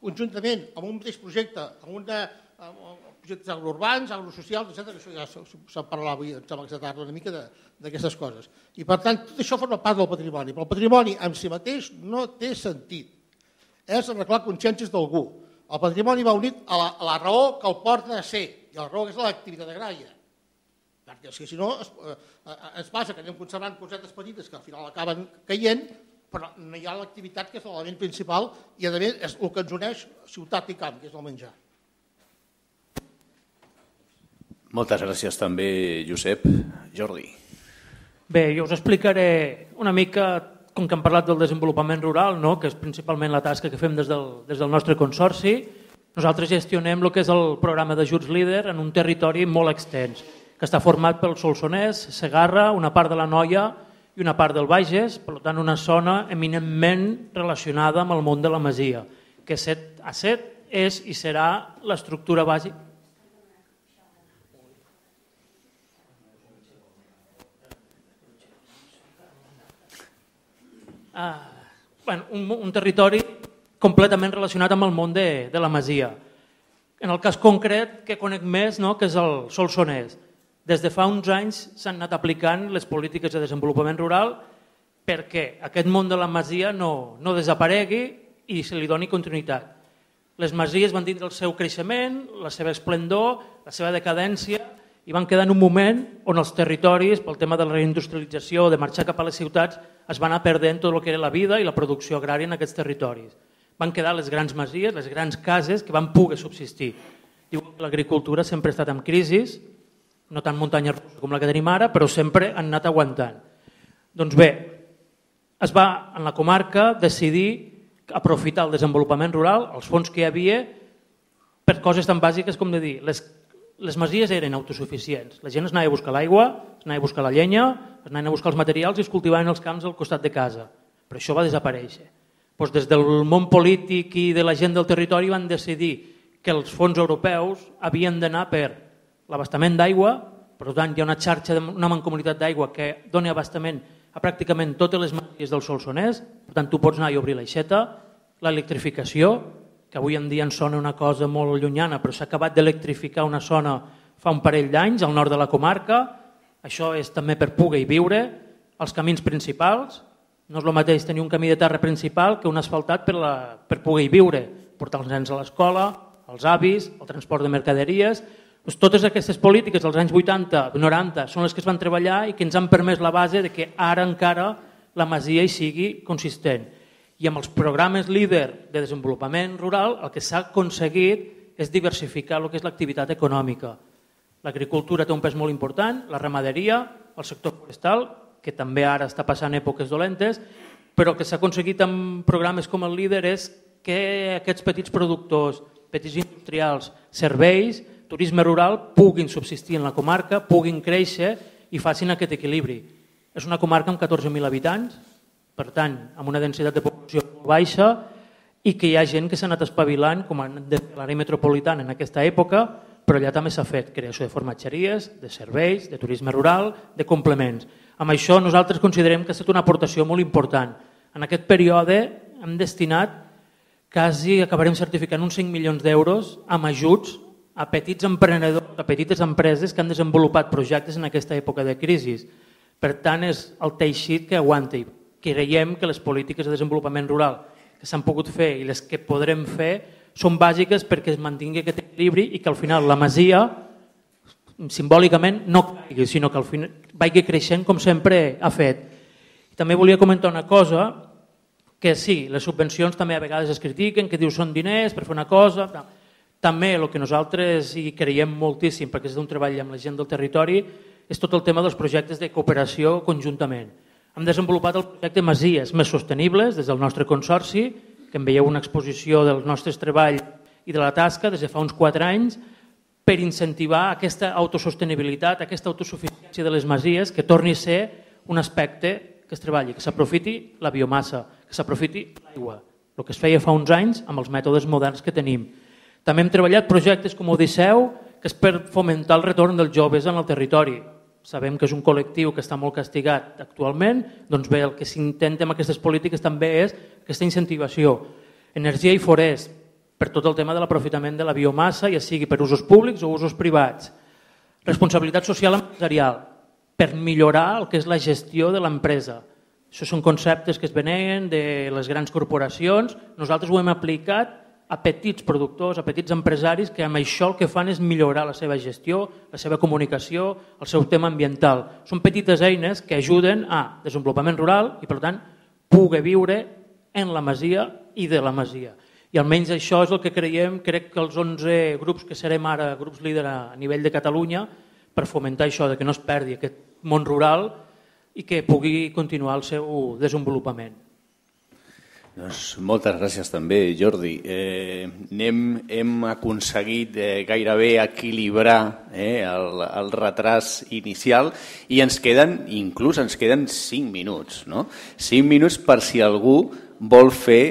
conjuntament amb un mateix projecte, amb un de, amb projectes agrourbans, agrosocials, etc. Això ja s'ha parlat avui, em sembla que una mica d'aquestes coses. I per tant, tot això forma part del patrimoni, però el patrimoni en si mateix no té sentit. És arreglar consciències d'algú. El patrimoni va unit a la, a la raó que el porta a ser, i la raó que és l'activitat agrària. Perquè si no, es, eh, ens eh, passa que anem conservant cosetes petites que al final acaben caient però no hi ha l'activitat que és l'element principal i a més és el que ens uneix ciutat i camp, que és el menjar. Moltes gràcies també, Josep. Jordi. Bé, jo us explicaré una mica, com que hem parlat del desenvolupament rural, no? que és principalment la tasca que fem des del, des del nostre consorci, nosaltres gestionem el que és el programa d'ajuts líder en un territori molt extens, que està format pel Solsonès, Segarra, una part de la Noia, i una part del Bages, per tant una zona eminentment relacionada amb el món de la Masia, que set a set és i serà l'estructura bàsica. Ah, bueno, un, un territori completament relacionat amb el món de, de la Masia. En el cas concret que conec més, no, que és el Solsonès. Des de fa uns anys s'han anat aplicant les polítiques de desenvolupament rural perquè aquest món de la masia no, no desaparegui i se li doni continuïtat. Les masies van tindre el seu creixement, la seva esplendor, la seva decadència i van quedar en un moment on els territoris, pel tema de la reindustrialització, de marxar cap a les ciutats, es van anar perdent tot el que era la vida i la producció agrària en aquests territoris. Van quedar les grans masies, les grans cases que van poder subsistir. Diuen que l'agricultura sempre ha estat en crisi, no tan muntanya russa com la que tenim ara, però sempre han anat aguantant. Doncs bé, es va en la comarca decidir aprofitar el desenvolupament rural, els fons que hi havia, per coses tan bàsiques com de dir, les, les masies eren autosuficients. La gent es anava a buscar l'aigua, es anava a buscar la llenya, es anava a buscar els materials i es cultivaven els camps al costat de casa. Però això va desaparèixer. Doncs des del món polític i de la gent del territori van decidir que els fons europeus havien d'anar per l'abastament d'aigua, per tant hi ha una xarxa, una mancomunitat d'aigua que dona abastament a pràcticament totes les màquies del Solsonès, per tant tu pots anar i obrir l'aixeta, l'electrificació, que avui en dia ens sona una cosa molt llunyana, però s'ha acabat d'electrificar una zona fa un parell d'anys al nord de la comarca, això és també per poder i viure, els camins principals, no és el mateix tenir un camí de terra principal que un asfaltat per, la, per poder i viure, portar els nens a l'escola, els avis, el transport de mercaderies, doncs totes aquestes polítiques dels anys 80, 90, són les que es van treballar i que ens han permès la base de que ara encara la masia hi sigui consistent. I amb els programes líder de desenvolupament rural el que s'ha aconseguit és diversificar el que és l'activitat econòmica. L'agricultura té un pes molt important, la ramaderia, el sector forestal, que també ara està passant èpoques dolentes, però el que s'ha aconseguit amb programes com el líder és que aquests petits productors, petits industrials, serveis, turisme rural puguin subsistir en la comarca, puguin créixer i facin aquest equilibri. És una comarca amb 14.000 habitants, per tant, amb una densitat de població molt baixa i que hi ha gent que s'ha anat espavilant, com han de fer l'àrea metropolitana en aquesta època, però allà també s'ha fet creació de formatgeries, de serveis, de turisme rural, de complements. Amb això nosaltres considerem que ha estat una aportació molt important. En aquest període hem destinat quasi acabarem certificant uns 5 milions d'euros amb ajuts a petits emprenedors, a petites empreses que han desenvolupat projectes en aquesta època de crisi. Per tant, és el teixit que aguanta i creiem que les polítiques de desenvolupament rural que s'han pogut fer i les que podrem fer són bàsiques perquè es mantingui aquest equilibri i que al final la masia simbòlicament no caigui, sinó que al final vagi creixent com sempre ha fet. I també volia comentar una cosa, que sí, les subvencions també a vegades es critiquen, que diu són diners per fer una cosa... però també el que nosaltres hi creiem moltíssim, perquè és un treball amb la gent del territori, és tot el tema dels projectes de cooperació conjuntament. Hem desenvolupat el projecte Masies més sostenibles des del nostre consorci, que en veieu una exposició dels nostres treballs i de la tasca des de fa uns 4 anys, per incentivar aquesta autosostenibilitat, aquesta autosuficiència de les masies, que torni a ser un aspecte que es treballi, que s'aprofiti la biomassa, que s'aprofiti l'aigua, el que es feia fa uns anys amb els mètodes moderns que tenim. També hem treballat projectes com Odisseu, que és per fomentar el retorn dels joves en el territori. Sabem que és un col·lectiu que està molt castigat actualment, doncs bé, el que s'intenta amb aquestes polítiques també és aquesta incentivació. Energia i forest, per tot el tema de l'aprofitament de la biomassa, ja sigui per usos públics o usos privats. Responsabilitat social empresarial, per millorar el que és la gestió de l'empresa. Això són conceptes que es veneen de les grans corporacions. Nosaltres ho hem aplicat a petits productors, a petits empresaris que amb això el que fan és millorar la seva gestió, la seva comunicació, el seu tema ambiental. Són petites eines que ajuden a desenvolupament rural i, per tant, poder viure en la masia i de la masia. I almenys això és el que creiem, crec que els 11 grups que serem ara grups líder a nivell de Catalunya per fomentar això, de que no es perdi aquest món rural i que pugui continuar el seu desenvolupament. Doncs moltes gràcies també, Jordi. Eh, hem, hem aconseguit eh, gairebé equilibrar eh, el, el retras inicial i ens queden, inclús ens queden 5 minuts, no? 5 minuts per si algú vol fer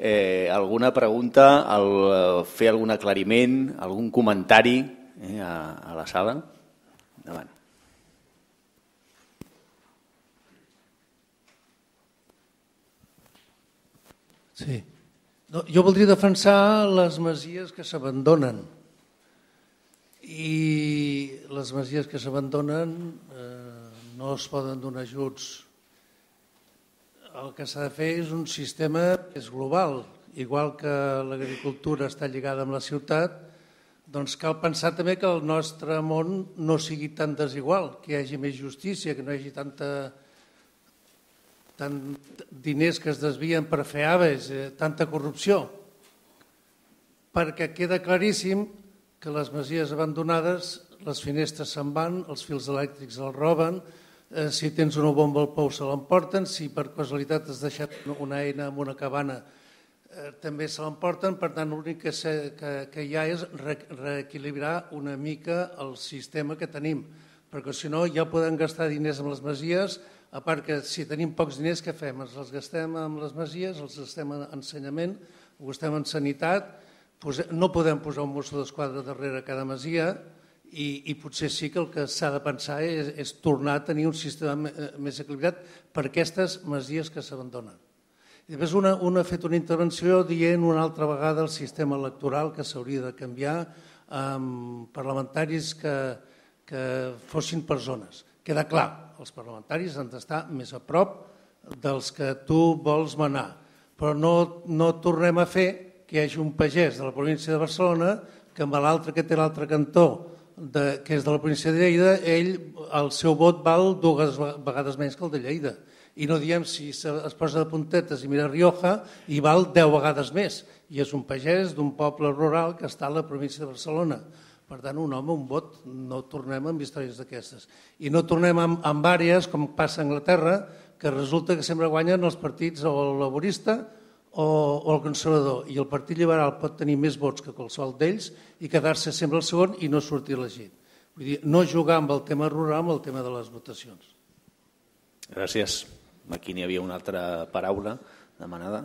eh, alguna pregunta, el, fer algun aclariment, algun comentari eh, a, a la sala. Endavant. Sí. No, jo voldria defensar les masies que s'abandonen. I les masies que s'abandonen eh, no es poden donar ajuts. El que s'ha de fer és un sistema que és global. Igual que l'agricultura està lligada amb la ciutat, doncs cal pensar també que el nostre món no sigui tan desigual, que hi hagi més justícia, que no hi hagi tanta tant diners que es desvien per fer aves, eh, tanta corrupció, perquè queda claríssim que les masies abandonades, les finestres se'n van, els fils elèctrics els roben, eh, si tens una bomba al pou se l'emporten, si per casualitat has deixat una eina en una cabana eh, també se l'emporten, per tant l'únic que, se, que, que hi ha és re, reequilibrar una mica el sistema que tenim, perquè si no ja poden gastar diners amb les masies, a part que si tenim pocs diners, què fem? Ens els gastem en les masies, els gastem en ensenyament, ho gastem en sanitat, no podem posar un mosso d'esquadra darrere cada masia i, i potser sí que el que s'ha de pensar és, és tornar a tenir un sistema eh, més equilibrat per aquestes masies que s'abandonen. I després una, una ha fet una intervenció dient una altra vegada el sistema electoral que s'hauria de canviar amb parlamentaris que, que fossin persones. Queda clar, els parlamentaris han d'estar més a prop dels que tu vols manar, però no, no tornem a fer que hi hagi un pagès de la província de Barcelona que amb l'altre que té l'altre cantó de, que és de la província de Lleida, ell, el seu vot val dues vegades menys que el de Lleida. I no diem si es posa de puntetes i mira Rioja i val deu vegades més. I és un pagès d'un poble rural que està a la província de Barcelona. Per tant, un home, un vot, no tornem amb històries d'aquestes. I no tornem amb, amb àrees, com passa a Anglaterra, que resulta que sempre guanyen els partits o el laborista o, o el conservador. I el Partit Liberal pot tenir més vots que qualsevol d'ells i quedar-se sempre el segon i no sortir elegit. Vull dir, no jugar amb el tema rural, amb el tema de les votacions. Gràcies. Aquí n'hi havia una altra paraula demanada.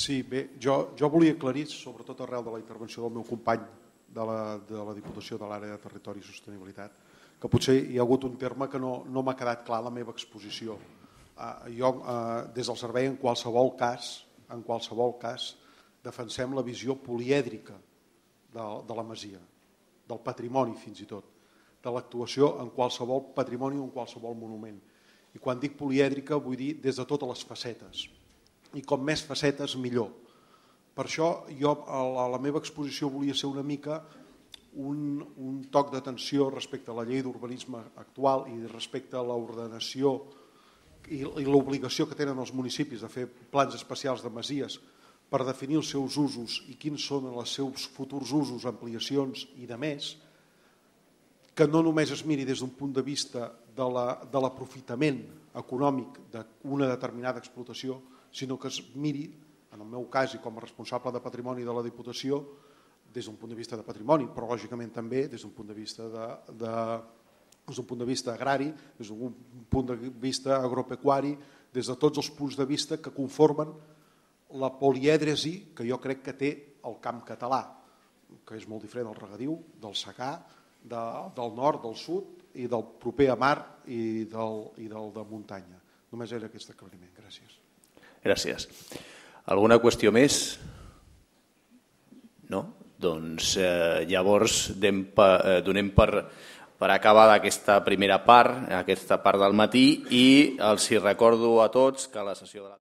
Sí, bé, jo, jo volia aclarir, sobretot arrel de la intervenció del meu company de la, de la Diputació de l'Àrea de Territori i Sostenibilitat, que potser hi ha hagut un terme que no, no m'ha quedat clar la meva exposició. Uh, jo, uh, des del servei, en qualsevol cas, en qualsevol cas, defensem la visió polièdrica de, de la masia, del patrimoni fins i tot, de l'actuació en qualsevol patrimoni o en qualsevol monument. I quan dic polièdrica vull dir des de totes les facetes, i com més facetes millor. Per això jo a la, a la meva exposició volia ser una mica un, un toc d'atenció respecte a la llei d'urbanisme actual i respecte a l'ordenació i, i l'obligació que tenen els municipis de fer plans especials de masies per definir els seus usos i quins són els seus futurs usos, ampliacions i de més, que no només es miri des d'un punt de vista de l'aprofitament la, de econòmic d'una determinada explotació, sinó que es miri, en el meu cas i com a responsable de patrimoni de la Diputació, des d'un punt de vista de patrimoni, però lògicament també des d'un punt de vista de, de des d'un punt de vista agrari, des d'un punt de vista agropecuari, des de tots els punts de vista que conformen la polièdresi que jo crec que té el camp català, que és molt diferent del regadiu, del secà, de, del nord, del sud i del proper a mar i del, i del de muntanya. Només era aquest aclariment. Gràcies. Gràcies. Alguna qüestió més? No? Doncs eh, llavors donem per, eh, donem per, per acabar aquesta primera part, aquesta part del matí, i els hi recordo a tots que la sessió de la...